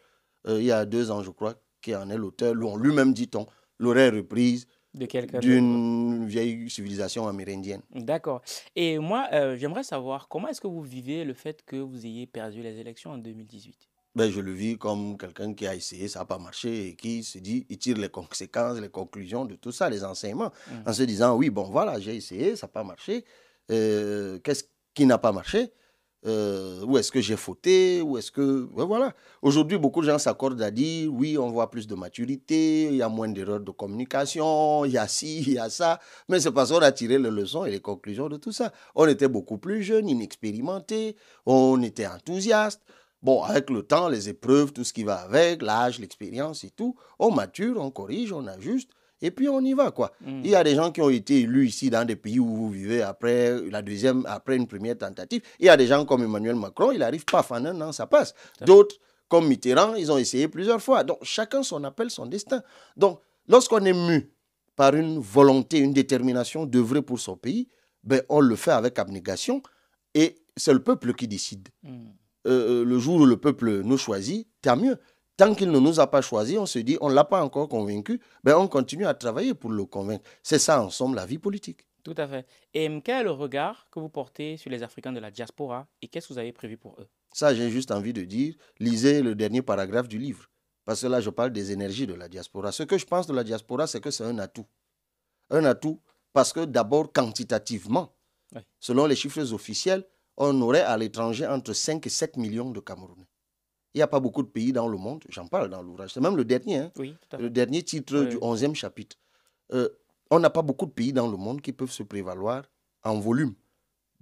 euh, il y a deux ans, je crois, qui en est l'auteur. Lui-même, dit-on, l'aurait reprise d'une vieille civilisation amérindienne. D'accord. Et moi, euh, j'aimerais savoir comment est-ce que vous vivez le fait que vous ayez perdu les élections en 2018 ben, je le vis comme quelqu'un qui a essayé, ça n'a pas marché, et qui se dit, il tire les conséquences, les conclusions de tout ça, les enseignements, mmh. en se disant, oui, bon, voilà, j'ai essayé, ça n'a pas marché, euh, qu'est-ce qui n'a pas marché, euh, où est-ce que j'ai fauté, où est-ce que... voilà. Aujourd'hui, beaucoup de gens s'accordent à dire, oui, on voit plus de maturité, il y a moins d'erreurs de communication, il y a ci, il y a ça, mais c'est parce qu'on a tiré les leçons et les conclusions de tout ça. On était beaucoup plus jeunes, inexpérimentés, on était enthousiastes Bon, avec le temps, les épreuves, tout ce qui va avec, l'âge, l'expérience et tout, on mature, on corrige, on ajuste, et puis on y va, quoi. Hmm. Il y a des gens qui ont été élus ici dans des pays où vous vivez après la deuxième, après une première tentative. Il y a des gens comme Emmanuel Macron, il arrive pas, en un ça passe. D'autres, comme Mitterrand, ils ont essayé plusieurs fois. Donc, chacun son appel, son destin. Donc, lorsqu'on est mu par une volonté, une détermination d'œuvrer pour son pays, ben, on le fait avec abnégation et c'est le peuple qui décide. Hmm. Euh, euh, le jour où le peuple nous choisit, tant mieux. Tant qu'il ne nous a pas choisis, on se dit, on ne l'a pas encore convaincu, ben on continue à travailler pour le convaincre. C'est ça, en somme, la vie politique. Tout à fait. Et hum, quel est le regard que vous portez sur les Africains de la diaspora et qu'est-ce que vous avez prévu pour eux Ça, j'ai juste envie de dire, lisez le dernier paragraphe du livre. Parce que là, je parle des énergies de la diaspora. Ce que je pense de la diaspora, c'est que c'est un atout. Un atout parce que d'abord, quantitativement, selon les chiffres officiels, on aurait à l'étranger entre 5 et 7 millions de Camerounais. Il n'y a pas beaucoup de pays dans le monde, j'en parle dans l'ouvrage, c'est même le dernier, hein. le dernier titre du 11e chapitre. Euh, on n'a pas beaucoup de pays dans le monde qui peuvent se prévaloir en volume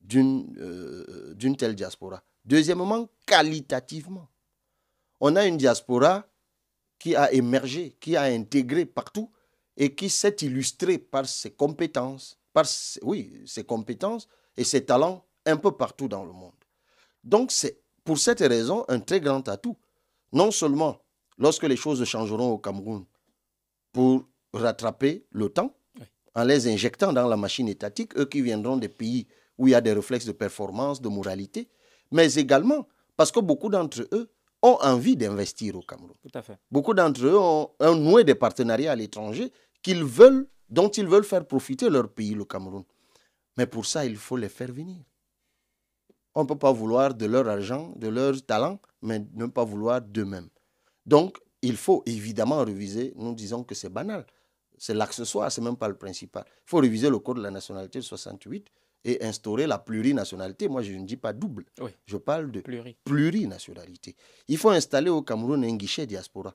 d'une euh, d'une telle diaspora. Deuxièmement, qualitativement. On a une diaspora qui a émergé, qui a intégré partout et qui s'est illustrée par ses compétences, par oui, ses compétences et ses talents un peu partout dans le monde. Donc c'est pour cette raison un très grand atout. Non seulement lorsque les choses changeront au Cameroun pour rattraper le temps, en les injectant dans la machine étatique, eux qui viendront des pays où il y a des réflexes de performance, de moralité, mais également parce que beaucoup d'entre eux ont envie d'investir au Cameroun. Tout à fait. Beaucoup d'entre eux ont, un noué des partenariats à l'étranger qu'ils veulent, dont ils veulent faire profiter leur pays, le Cameroun. Mais pour ça, il faut les faire venir. On ne peut pas vouloir de leur argent, de leur talent, mais ne pas vouloir d'eux-mêmes. Donc, il faut évidemment reviser. Nous disons que c'est banal. C'est l'accessoire, ce n'est même pas le principal. Il faut réviser le code de la nationalité de 68 et instaurer la plurinationalité. Moi, je ne dis pas double. Je parle de plurinationalité. Il faut installer au Cameroun un guichet diaspora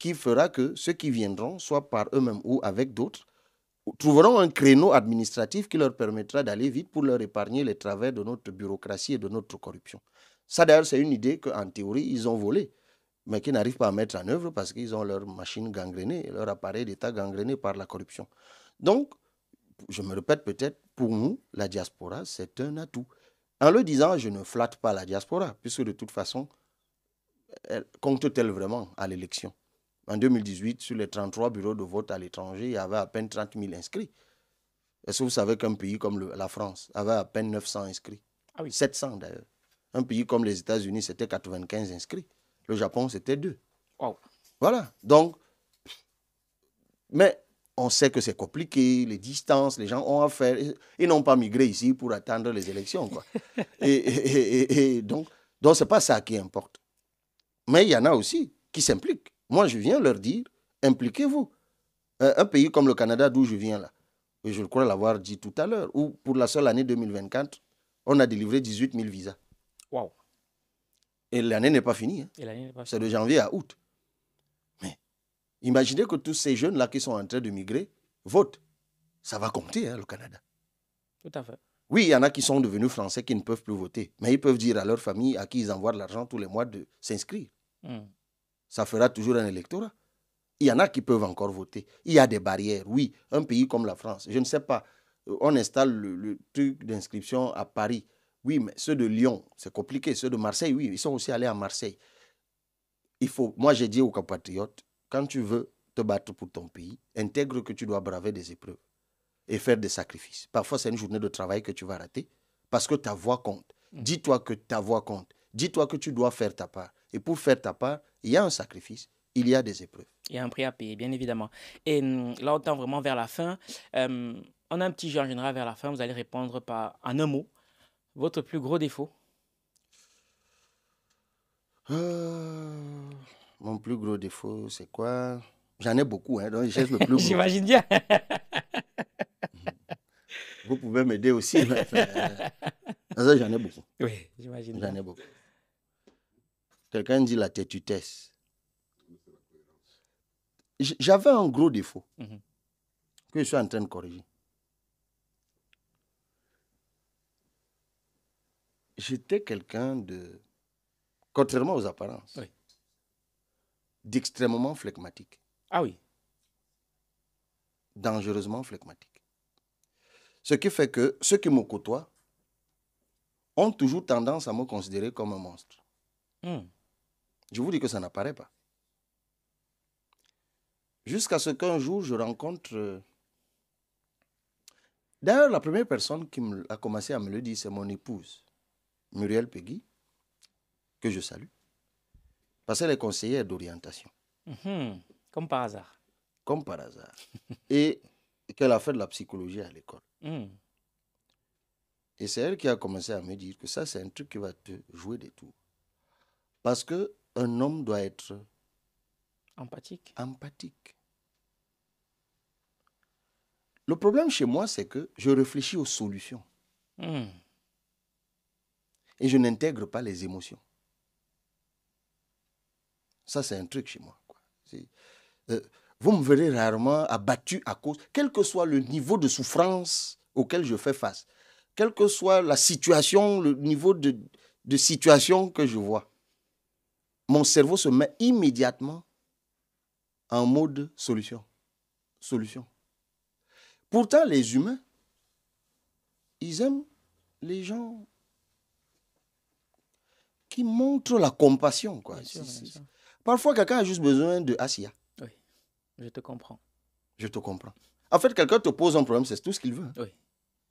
qui fera que ceux qui viendront, soit par eux-mêmes ou avec d'autres, trouveront un créneau administratif qui leur permettra d'aller vite pour leur épargner les travers de notre bureaucratie et de notre corruption. Ça d'ailleurs, c'est une idée qu'en théorie, ils ont volée, mais qu'ils n'arrivent pas à mettre en œuvre parce qu'ils ont leur machine gangrénée, leur appareil d'État gangréné par la corruption. Donc, je me répète peut-être, pour nous, la diaspora, c'est un atout. En le disant, je ne flatte pas la diaspora, puisque de toute façon, compte-t-elle vraiment à l'élection en 2018, sur les 33 bureaux de vote à l'étranger, il y avait à peine 30 000 inscrits. Est-ce que vous savez qu'un pays comme la France avait à peine 900 inscrits 700 ah d'ailleurs. Un pays comme les États-Unis, c'était 95 inscrits. Le Japon, c'était 2. Wow. Voilà. Donc, mais on sait que c'est compliqué, les distances, les gens ont affaire. Ils n'ont pas migré ici pour attendre les élections. et, donc, donc ce n'est pas ça qui importe. Mais il y en a aussi qui s'impliquent. Moi, je viens leur dire, impliquez-vous. Un, pays comme le Canada, d'où je viens là, et je crois l'avoir dit tout à l'heure, où pour la seule année 2024, on a délivré 18 000 visas. Waouh. Et l'année n'est pas finie. Hein. C'est de janvier à août. Mais imaginez que tous ces jeunes-là qui sont en train de migrer votent. Ça va compter, hein, le Canada. Tout à fait. Oui, il y en a qui sont devenus français qui ne peuvent plus voter, mais ils peuvent dire à leur famille à qui ils envoient de l'argent tous les mois de s'inscrire. Hmm ça fera toujours un électorat. Il y en a qui peuvent encore voter. Il y a des barrières, oui. Un pays comme la France, je ne sais pas, euh, on installe le, truc d'inscription à Paris. Oui, mais ceux de Lyon, c'est compliqué. Ceux de Marseille, oui, ils sont aussi allés à Marseille. Il faut, moi, j'ai dit aux compatriotes, quand tu veux te battre pour ton pays, intègre que tu dois braver des épreuves et faire des sacrifices. Parfois, c'est une journée de travail que tu vas rater parce que ta voix compte. Mm. Dis-toi que ta voix compte. Dis-toi que tu dois faire ta part. Et pour faire ta part, il y a un sacrifice, il y a des épreuves. Il y a un prix à payer, bien évidemment. Et hum, là, on tend vraiment vers la fin. Hum, on a un petit jeu en général vers la fin. Vous allez répondre par, en un mot. Votre plus gros défaut euh, Mon plus gros défaut, c'est quoi J'en ai beaucoup, hein, donc j'ai le plus gros. J'imagine bien. Vous pouvez m'aider aussi. Euh, j'en ai beaucoup. Oui, j'imagine. J'en ai beaucoup. Quelqu'un dit la têtutesse. J'avais un gros défaut mhm. que je suis en train de corriger. J'étais quelqu'un de, contrairement aux apparences, d'extrêmement flegmatique. Ah oui. Dangereusement flegmatique. Ce qui fait que ceux qui me côtoient ont toujours tendance à me considérer comme un monstre. Hmm. Je vous dis que ça n'apparaît pas. Jusqu'à ce qu'un jour, je rencontre... Euh, d'ailleurs, la première personne qui a commencé à me le dire, c'est mon épouse, Muriel Peggy, que je salue, parce qu'elle est conseillère d'orientation. Mm-hmm. comme par hasard. Comme par hasard. Et qu'elle a fait de la psychologie à l'école. Mm. Et c'est elle qui a commencé à me dire que ça, c'est un truc qui va te jouer des tours. Parce que un homme doit être empathique. empathique. Le problème chez moi, c'est que je réfléchis aux solutions. Hmm. Et je n'intègre pas les émotions. Ça, c'est un truc chez moi. Euh, vous me verrez rarement abattu à cause, quel que soit le niveau de souffrance auquel je fais face, quel que soit la situation, le niveau de situation que je vois mon cerveau se met immédiatement en mode solution. Solution. Pourtant, les humains, ils aiment les gens qui montrent la compassion. Quoi. Parfois, quelqu'un a juste besoin de Asia. Oui, je te comprends. Je te comprends. En fait, quelqu'un te pose un problème, c'est tout ce qu'il veut. Oui.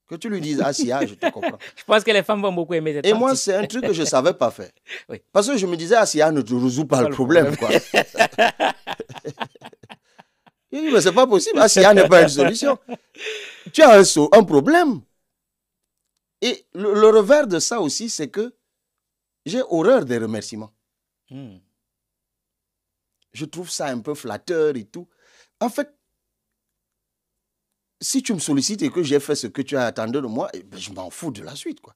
Que tu lui dises, ah si, ah, je te comprends. je pense que les femmes vont beaucoup aimer cette Et moi, c'est un truc que je ne savais pas faire. Parce que je me disais, ah si, ah, ne te résous pas, le problème. Quoi. mais c'est pas possible, ah si, ah, n'est pas une solution. tu as un, problème. Et le, revers de ça aussi, c'est que j'ai horreur des remerciements. Hmm. Je trouve ça un peu flatteur et tout. En fait, si tu me sollicites et que j'ai fait ce que tu as attendu de moi, eh ben, je m'en fous de la suite. Quoi.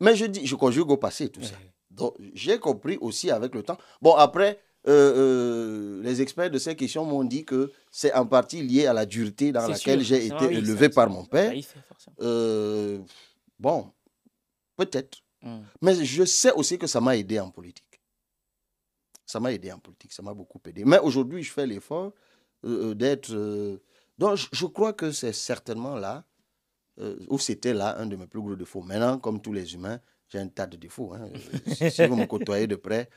Mais je dis, je conjugue au passé tout ça. Donc, j'ai compris aussi avec le temps. Bon, après, euh, euh, les experts de ces questions m'ont dit que c'est en partie lié à la dureté dans laquelle j'ai ah été élevé par mon père. Bah, euh, bon, peut-être. Hmm. Mais je sais aussi que ça m'a aidé en politique. Ça m'a aidé en politique, ça m'a beaucoup aidé. Mais aujourd'hui, je fais l'effort euh, euh, d'être... Euh, donc, je, crois que c'est certainement là, ou c'était là, un de mes plus gros défauts. Maintenant, comme tous les humains, j'ai un tas de défauts. Hein. si vous me côtoyez de près,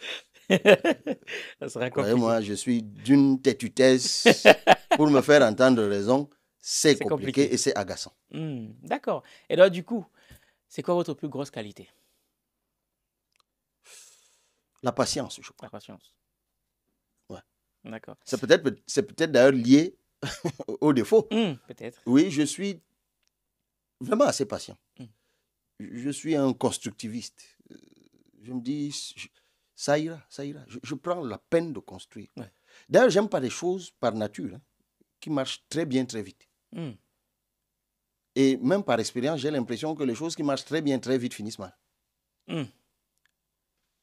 moi je suis d'une têtutesse. pour me faire entendre raison, c'est compliqué, et c'est agaçant. Hmm, d'accord. Et donc, du coup, c'est quoi votre plus grosse qualité La patience, je crois. La patience. D'accord. C'est peut-être, c'est peut-être d'ailleurs lié au défaut. Hmm, peut-être. Oui, je suis vraiment assez patient. Hmm. Je suis un constructiviste. Euh, je me dis, ça ira, ça ira. Je, prends la peine de construire. D'ailleurs, j'aime pas les choses par nature hein, qui marchent très bien, très vite. Hmm. Et même par expérience, j'ai l'impression que les choses qui marchent très bien, très vite finissent mal.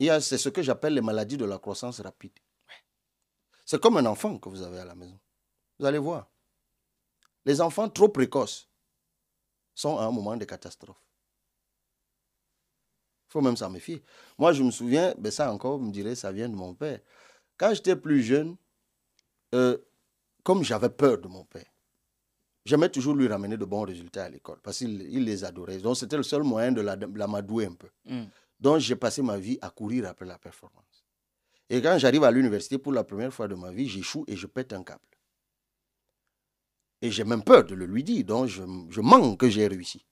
C'est ce que j'appelle les maladies de la croissance rapide. C'est comme un enfant que vous avez à la maison. Vous allez voir. Les enfants trop précoces sont à un moment de catastrophe. Il faut même s'en méfier. Moi, je me souviens, mais ben ça encore, vous me direz, ça vient de mon père. Quand j'étais plus jeune, euh, comme j'avais peur de mon père, j'aimais toujours lui ramener de bons résultats à l'école parce qu'il les adorait. Donc, c'était le seul moyen de la l'amadouer un peu. Mm. Donc, j'ai passé ma vie à courir après la performance. Et quand j'arrive à l'université pour la première fois de ma vie, j'échoue et je pète un câble. Et j'ai même peur de le lui dire, donc je, manque que j'ai réussi.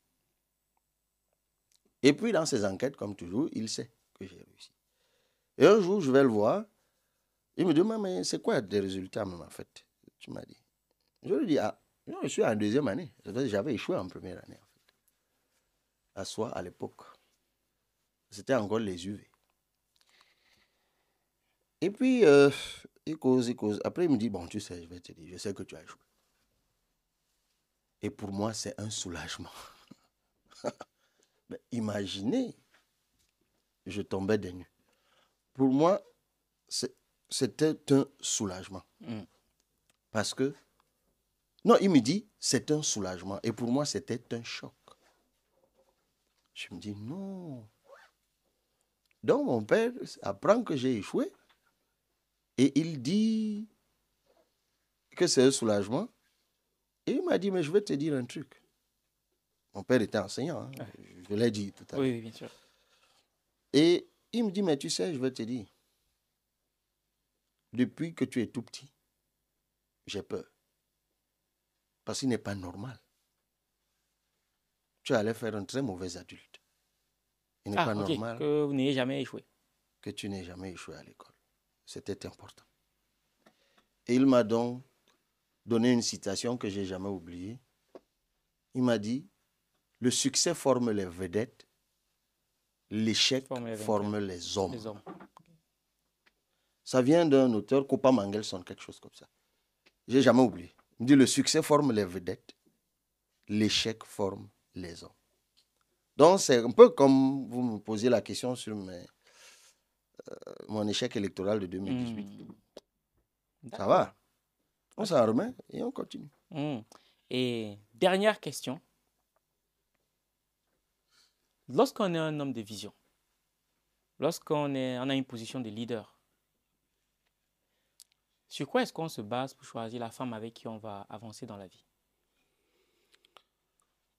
Et puis dans ses enquêtes, comme toujours, il sait que j'ai réussi. Et un jour, je vais le voir. Il me demande, mais c'est quoi des résultats, en fait Tu m'as dit. Je lui dis, ah, je suis en deuxième année. J'avais échoué en première année, en fait. À soi, à l'époque. C'était encore les UV. Et puis, euh, il cause, il cause. Après, il me dit, bon, tu sais, je vais te dire, je sais que tu as joué. Et pour moi, c'est un soulagement. mais imaginez, je tombais des nues. Pour moi, c'était un soulagement. Mm. Parce que, non, il me dit, c'est un soulagement. Et pour moi, c'était un choc. Je me dis, non. Donc, mon père apprend que j'ai échoué. Et il dit que c'est un soulagement. Et il m'a dit, mais je vais te dire un truc. Mon père était enseignant, hein. je l'ai dit tout à l'heure. Oui, bien sûr. Et il me dit, mais tu sais, je vais te dire, depuis que tu es tout petit, j'ai peur. Parce qu'il n'est pas normal. Tu allais faire un très mauvais adulte. Il n'est ah, pas normal. Que vous n'ayez jamais échoué. Que tu n'aies jamais échoué à l'école. C'était important. Et il m'a donc donné une citation que j'ai jamais oubliée. Il m'a dit Le succès forme les vedettes, l'échec forme, les, hommes. Ça vient d'un auteur, Kopa Mangelson, quelque chose comme ça. J'ai jamais oublié. Il me dit Le succès forme les vedettes, l'échec forme les hommes. Donc, c'est un peu comme vous me posez la question sur mes euh, mon échec électoral de 2018. Hmm. Ça va. On s'en remet et on continue. Hmm. Et dernière question. Lorsqu'on est un homme de vision, lorsqu'on on a une position de leader, sur quoi est-ce qu'on se base pour choisir la femme avec qui on va avancer dans la vie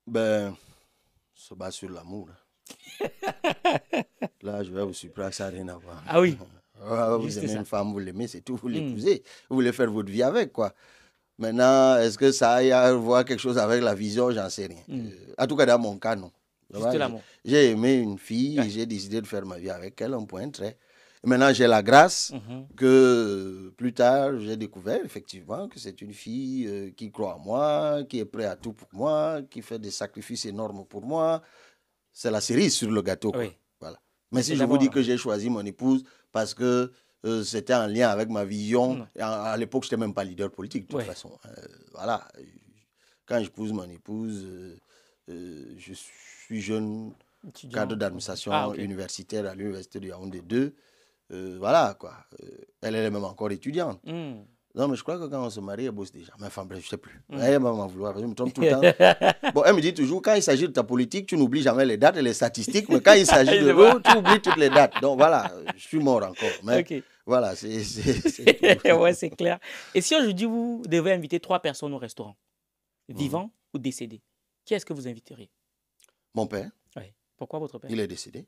Ben, on se base sur l'amour. Hein. Là, je vais vous surprendre, ça n'a rien à voir. Ah oui ah, Vous aimez une femme, vous l'aimez, c'est tout, vous hmm. l'épousez. Vous voulez faire votre vie avec, quoi. Maintenant, est-ce que ça a à voir quelque chose avec la vision J'en sais rien. Hmm. Euh, en tout cas, dans mon cas, non. J'ai aimé une fille, j'ai décidé de faire ma vie avec elle, en point très. Maintenant, j'ai la grâce mm-hmm. que euh, plus tard, j'ai découvert effectivement que c'est une fille euh, qui croit en moi, qui est prête à tout pour moi, qui fait des sacrifices énormes pour moi c'est la cerise sur le gâteau. Quoi. Voilà. Mais si je vous dis que hein. j'ai choisi mon épouse parce que euh, c'était en lien avec ma vision, à, à l'époque, je n'étais même pas leader politique, de toute façon. Hein. voilà. Quand j'épouse mon épouse, euh, euh, je suis jeune cadre d'administration ah, universitaire à l'université de Yaoundé 2. voilà, quoi. elle, elle est même encore étudiante. Hmm. Non, mais je crois que quand on se marie, elle bosse déjà. Mais enfin, bref, je ne sais plus. Mm. Elle me trompe tout le temps. elle me dit toujours, quand il s'agit de ta politique, tu n'oublies jamais les dates et les statistiques, mais quand il s'agit de vous, tu oublies toutes les dates. Donc voilà, je suis mort encore. voilà, c'est. ouais, c'est clair. Et si aujourd'hui, vous devez inviter trois personnes au restaurant, mm. vivant ou décédé, qui est-ce que vous inviteriez Mon père. Oui. Pourquoi votre père Il est décédé.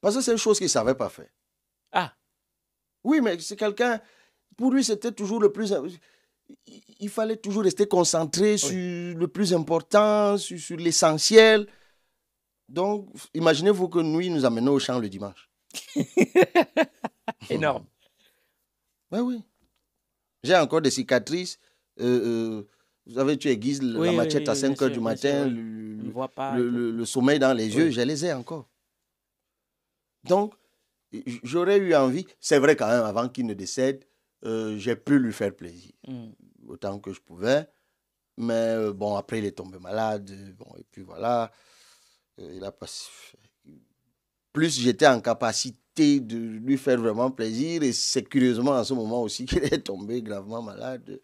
Parce que c'est une chose qu'il ne savait pas faire. Ah oui, mais c'est quelqu'un, pour lui, c'était toujours le plus. Il fallait toujours rester concentré sur le plus important, sur, l'essentiel. Donc, imaginez-vous que nous, il nous amenait au champ le dimanche. Énorme. Oui, oui. J'ai encore des cicatrices. Euh, euh, vous savez, tu aiguises la machette à 5 heures du matin, le, pas, le, sommeil dans les yeux, je les ai encore. Donc, j'aurais eu envie, c'est vrai quand même, avant qu'il ne décède, euh, j'ai pu lui faire plaisir mm. autant que je pouvais. Mais euh, bon, après, il est tombé malade. Euh, bon, et puis voilà. il a Plus j'étais en capacité de lui faire vraiment plaisir. Et c'est curieusement à ce moment aussi qu'il est tombé gravement malade.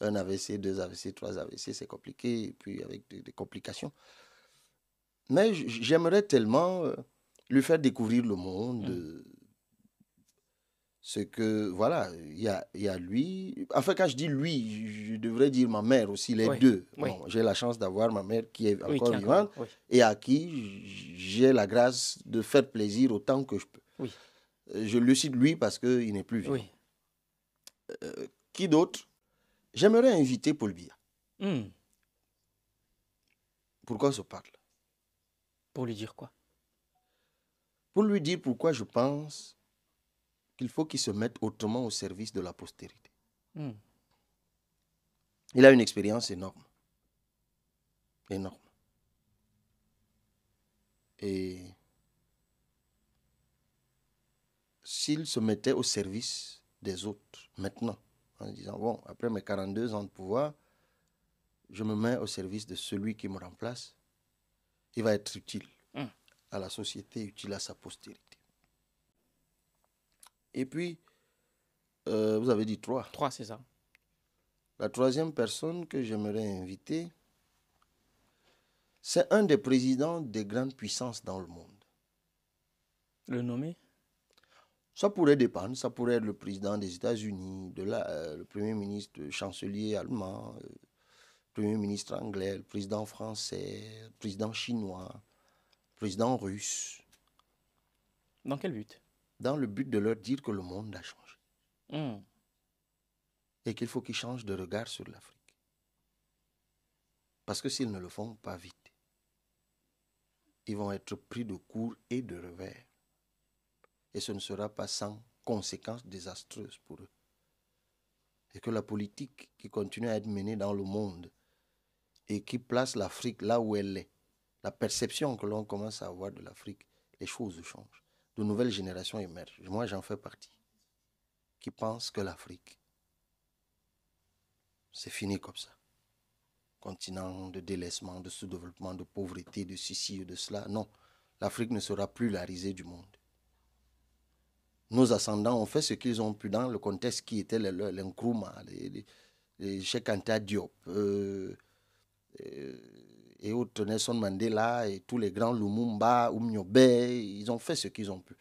Un AVC, deux AVC, trois AVC, c'est compliqué. Et puis avec des, complications. Mais j'aimerais tellement lui faire découvrir le monde. Mm c'est que, voilà, il y a, y a, lui. Enfin, quand je dis lui, je devrais dire ma mère aussi, les deux. j'ai la chance d'avoir ma mère qui est encore vivante et à qui j'ai la grâce de faire plaisir autant que je peux. Euh, je le cite lui parce qu'il n'est plus vivant. Euh, qui d'autre J'aimerais inviter Paul Bia. Hmm. Pourquoi on se parle Pour lui dire quoi Pour lui dire pourquoi je pense qu'il faut qu'il se mette autrement au service de la postérité. Hmm. Il a une expérience énorme. Énorme. Et s'il se mettait au service des autres maintenant, en disant, bon, après mes 42 ans de pouvoir, je me mets au service de celui qui me remplace, il va être utile hmm. à la société, utile à sa postérité. Et puis, euh, vous avez dit trois. Trois, c'est ça. La troisième personne que j'aimerais inviter, c'est un des présidents des grandes puissances dans le monde. Le nommer Ça pourrait dépendre. Ça pourrait être le président des États-Unis, de euh, le premier ministre, euh, chancelier allemand, le premier ministre anglais, le président français, le président chinois, président russe. Dans quel but dans le but de leur dire que le monde a changé. Hmm. Et qu'il faut qu'ils changent de regard sur l'Afrique. Parce que s'ils ne le font pas vite, ils vont être pris de court et de revers. Et ce ne sera pas sans conséquences désastreuses pour eux. Et que la politique qui continue à être menée dans le monde et qui place l'Afrique là où elle est, la perception que l'on commence à avoir de l'Afrique, les choses changent de nouvelles générations émergent. Moi, j'en fais partie. Qui pensent que l'Afrique, c'est fini comme ça. Continent de délaissement, de sous-développement, de pauvreté, de ceci, de cela. Non, l'Afrique ne sera plus la risée du monde. Nos ascendants ont fait ce qu'ils ont pu dans le contexte qui était le les, les, les, Cheikh Anta Diop, euh, euh, et autres Nelson Mandela et tous les grands Lumumba, Umnyobe, ils ont fait ce qu'ils ont pu.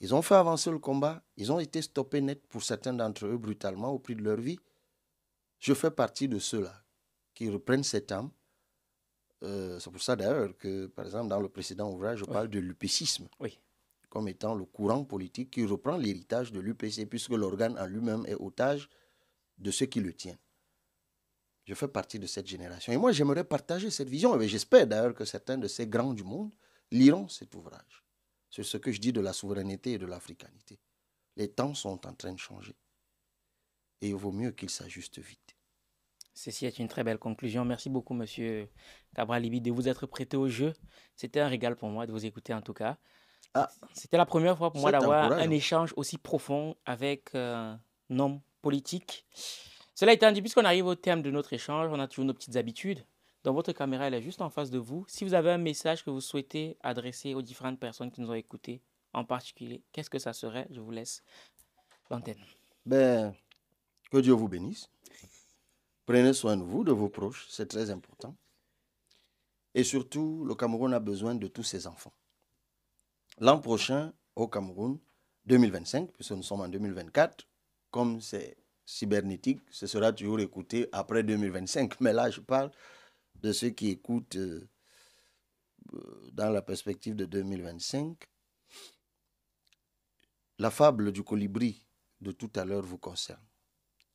Ils ont fait avancer le combat, ils ont été stoppés net pour certains d'entre eux brutalement au prix de leur vie. Je fais partie de ceux-là qui reprennent cet âme. Euh, c'est pour ça d'ailleurs que, par exemple, dans le précédent ouvrage, je parle de l'Upcisme, comme étant le courant politique qui reprend l'héritage de l'UPC puisque l'organe en lui-même est otage de ceux qui le tiennent. Je fais partie de cette génération. Et moi, j'aimerais partager cette vision. Et j'espère d'ailleurs que certains de ces grands du monde liront cet ouvrage sur ce que je dis de la souveraineté et de l'africanité. Les temps sont en train de changer. Et il vaut mieux qu'ils s'ajustent vite. Ceci est une très belle conclusion. Merci beaucoup, monsieur Cabralibi, de vous être prêté au jeu. C'était un régal pour moi de vous écouter, en tout cas. Ah. C'était la première fois pour moi d'avoir un échange aussi profond avec euh, un homme politique. Cela étant dit, puisqu'on arrive au terme de notre échange, on a toujours nos petites habitudes. Donc votre caméra, elle est juste en face de vous. Si vous avez un message que vous souhaitez adresser aux différentes personnes qui nous ont écoutés, en particulier, qu'est-ce que ça serait Je vous laisse l'antenne. Ben, que Dieu vous bénisse. Prenez soin de vous, de vos proches, c'est très important. Et surtout, le Cameroun a besoin de tous ses enfants. L'an prochain, au Cameroun, 2025, puisque nous sommes en 2024, comme c'est cybernétique, ce sera toujours écouté après 2025. Mais là, je parle de ceux qui écoutent euh, euh, dans la perspective de 2025. La fable du colibri de tout à l'heure vous concerne.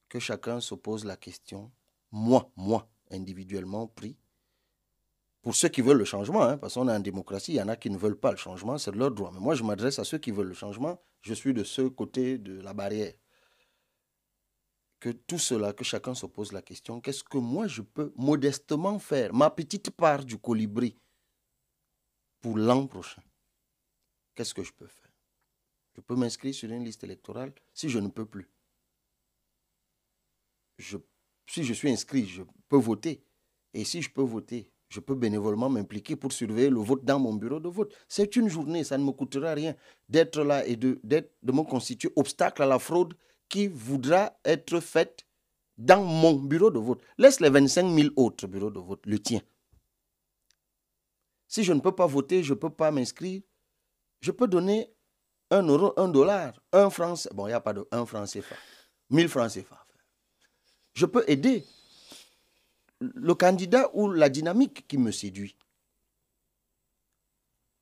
Que chacun se pose la question, moi, moi, individuellement pris, pour ceux qui veulent le changement, hein, parce qu'on est en démocratie, il y en a qui ne veulent pas le changement, c'est leur droit. Mais moi, je m'adresse à ceux qui veulent le changement, je suis de ce côté de la barrière que tout cela, que chacun se pose la question, qu'est-ce que moi je peux modestement faire, ma petite part du colibri pour l'an prochain Qu'est-ce que je peux faire Je peux m'inscrire sur une liste électorale si je ne peux plus. Je, si je suis inscrit, je peux voter. Et si je peux voter, je peux bénévolement m'impliquer pour surveiller le vote dans mon bureau de vote. C'est une journée, ça ne me coûtera rien d'être là et de, de me constituer obstacle à la fraude qui voudra être faite dans mon bureau de vote. Laisse les 25 000 autres bureaux de vote, le tien. Si je ne peux pas voter, je ne peux pas m'inscrire, je peux donner un euro, un dollar, un franc. Bon, il n'y a pas de un franc CFA. 1000 francs CFA. Je peux aider le candidat ou la dynamique qui me séduit.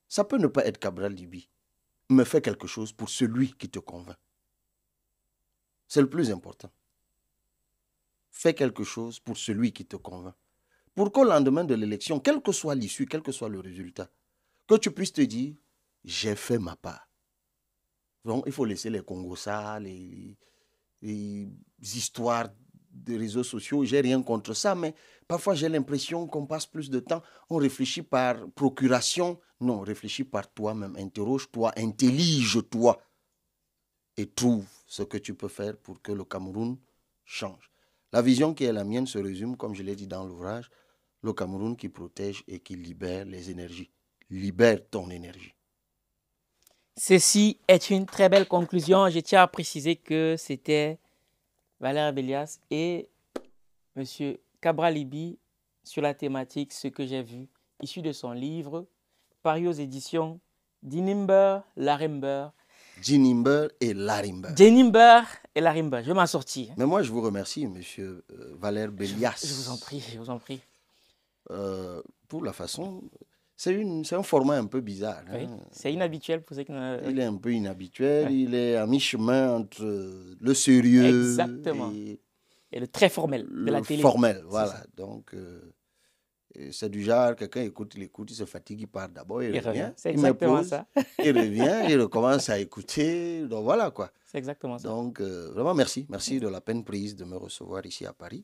Ça peut ne pas être Cabral Libi, mais fais quelque chose pour celui qui te convainc. C'est le plus important. Fais quelque chose pour celui qui te convainc. Pour qu'au lendemain de l'élection, quelle que soit l'issue, quel que soit le résultat, que tu puisses te dire, j'ai fait ma part. Bon, il faut laisser les Congos les, histoires des réseaux sociaux, j'ai rien contre ça, mais parfois j'ai l'impression qu'on passe plus de temps, on réfléchit par procuration. Non, réfléchis par toi-même, interroge-toi, intellige-toi et trouve ce que tu peux faire pour que le Cameroun change. La vision qui est la mienne se résume, comme je l'ai dit dans l'ouvrage, le Cameroun qui protège et qui libère les énergies. Libère ton énergie. Ceci est une très belle conclusion. Je tiens à préciser que c'était Valère Bélias et M. Cabralibi sur la thématique Ce que j'ai vu, issu de son livre, paru aux éditions d'Inimber Larimber, Jinimber et Larimber. Jinimber et Larimber, je vais m'en sortir. Mais moi, je vous remercie, monsieur euh, Valère Bélias. Je, vous en prie, je vous en prie. Euh, pour la façon. C'est un format un peu bizarre. Hein. C'est inhabituel pour ceux qui Il est un peu inhabituel, il est à mi-chemin entre euh, le sérieux Exactement. Et, le très formel de la télé. Formel, voilà. Donc. Euh, c'est du genre, quelqu'un écoute, il écoute, il se fatigue, il part d'abord, il, revient. C'est exactement pose, ça. il revient, il recommence à écouter. Donc voilà quoi. C'est exactement ça. Donc euh, vraiment merci. Merci de la peine prise de me recevoir ici à Paris.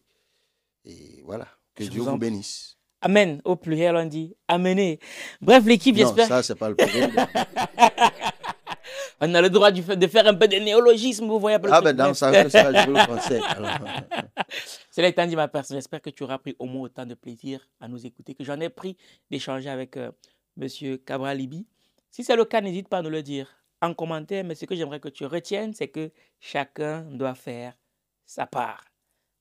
Et voilà. Que Dieu vous, bénisse. Amen. Au pluriel, on dit amener. Bref, l'équipe, j'espère. Non, ça, c'est pas le problème. on a le droit de faire un peu de néologisme, vous voyez. Ah ben dans ça, je le conseille. Cela étant dit, ma personne, j'espère que tu auras pris au moins autant de plaisir à nous écouter que j'en ai pris d'échanger avec M. Euh, monsieur Cabralibi. Si c'est le cas, n'hésite pas à nous le dire en commentaire, mais ce que j'aimerais que tu retiennes, c'est que chacun doit faire sa part.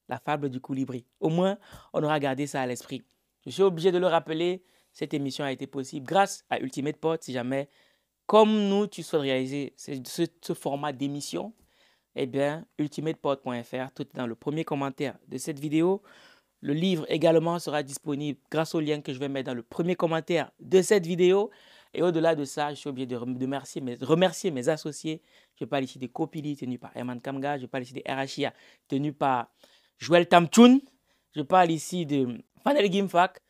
La fable du colibri. Au moins, on aura gardé ça à l'esprit. Je suis obligé de le rappeler, cette émission a été possible grâce à Ultimate Pod, si jamais comme nous, tu souhaites réaliser ce, ce, format d'émission, eh bien, ultimatepod.fr, tout est dans le premier commentaire de cette vidéo. Le livre également sera disponible grâce au lien que je vais mettre dans le premier commentaire de cette vidéo. Et au-delà de ça, je suis obligé de remercier mes, remercier mes associés. Je parle ici de Copili, tenu par Herman Kamga. Je parle ici de RHIA, tenu par Joël Tamtoun. Je parle ici de Panel Gimfak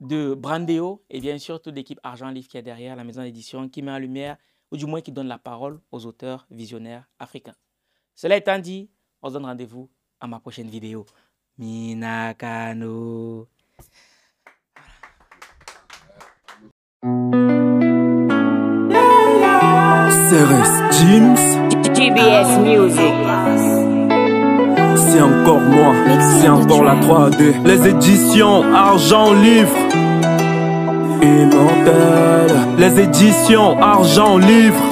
de Brandeo et bien sûr toute l'équipe Argent Livre qui est derrière la maison d'édition, qui met en lumière, ou du moins qui donne la parole aux auteurs visionnaires africains. Cela étant dit, on se donne rendez-vous à ma prochaine vidéo. Minakano encore moi, c'est encore la 3D. Les éditions Argent Livre. Immortel. Les éditions Argent Livre.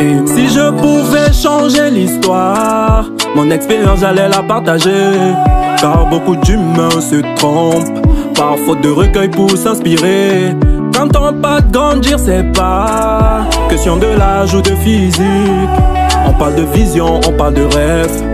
et Si je pouvais changer l'histoire, mon expérience j'allais la partager. Car beaucoup d'humains se trompent, par faute de recueil pour s'inspirer. Quand on pas de grandir, c'est pas question de l'âge ou de physique. On parle de vision, on parle de rêve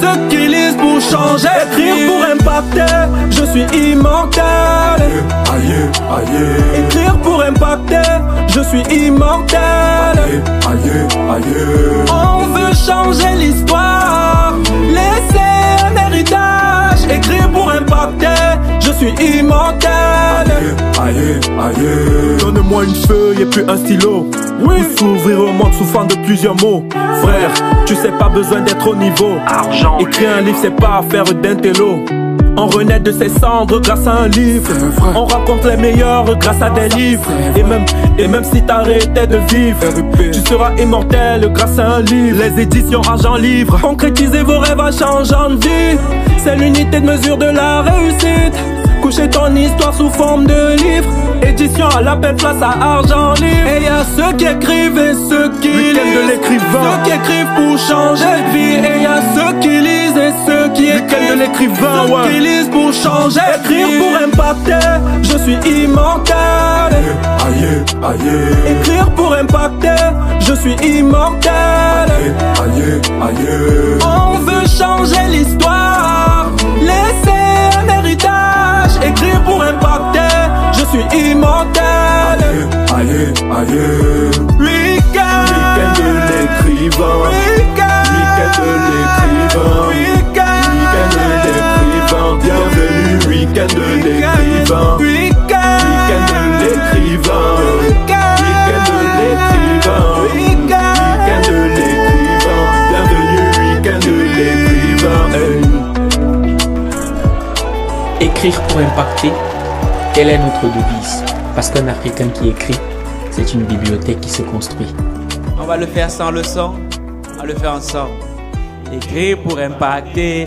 ceux qui lisent pour changer, écrire pour impacter, je suis immortel. Aïe, aïe. Écrire pour impacter, je suis immortel. Aïe, aïe. On veut changer l'histoire, laisser un héritage pour impacter Je suis immortel Donne-moi une feuille et puis un stylo Oui s'ouvrir au monde souffrant de plusieurs mots Frère, tu sais pas besoin d'être au niveau Argent Écrire un livre c'est pas affaire d'intello on renaît de ses cendres grâce à un livre. On raconte les meilleurs grâce à des livres. Et même, et même si t'arrêtais de vivre, tu seras immortel grâce à un livre. Les éditions Argent Livre. Concrétisez vos rêves à changeant de vie. C'est l'unité de mesure de la réussite. Coucher ton histoire sous forme de livre. Édition à la paix, place à Argent Livre. Et à ceux qui écrivent et ceux qui lisent. Ceux qui écrivent pour changer de vie. Et à ceux qui lisent. Week-end de l'écrivain, ouais. pour changer, écrire pour impacter. Je suis immortel. Écrire pour impacter. Je suis immortel. Aïe, aïe. On veut changer l'histoire. Laisser un héritage. Écrire pour impacter. Je suis immortel. Aïe, aïe. Week-end. de l'écrivain. de l'écrivain bienvenue, week-end de l'écrivain. Week-end de l'écrivain. week de l'écrivain. week de l'écrivain. Bienvenue, Écrire pour impacter, Quelle est notre devise. Parce qu'un Africain qui écrit, c'est une bibliothèque qui se construit. On va le faire sans le sang, on va le faire ensemble. Écrire pour impacter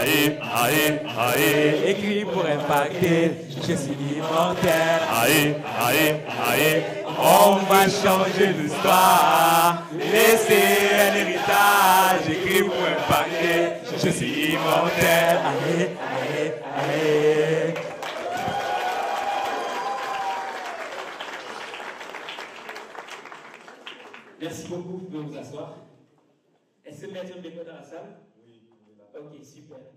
aïe, aïe, aïe. Écrit pour impacter, je suis immortel. Aïe, aïe, aïe. On va changer l'histoire, laisser un héritage. Écrit pour impacter, je suis immortel. Aïe, aïe, aïe. Merci beaucoup. Vous pouvez vous asseoir. Est-ce que vous mettez est dans la salle? Oui. Ok, super.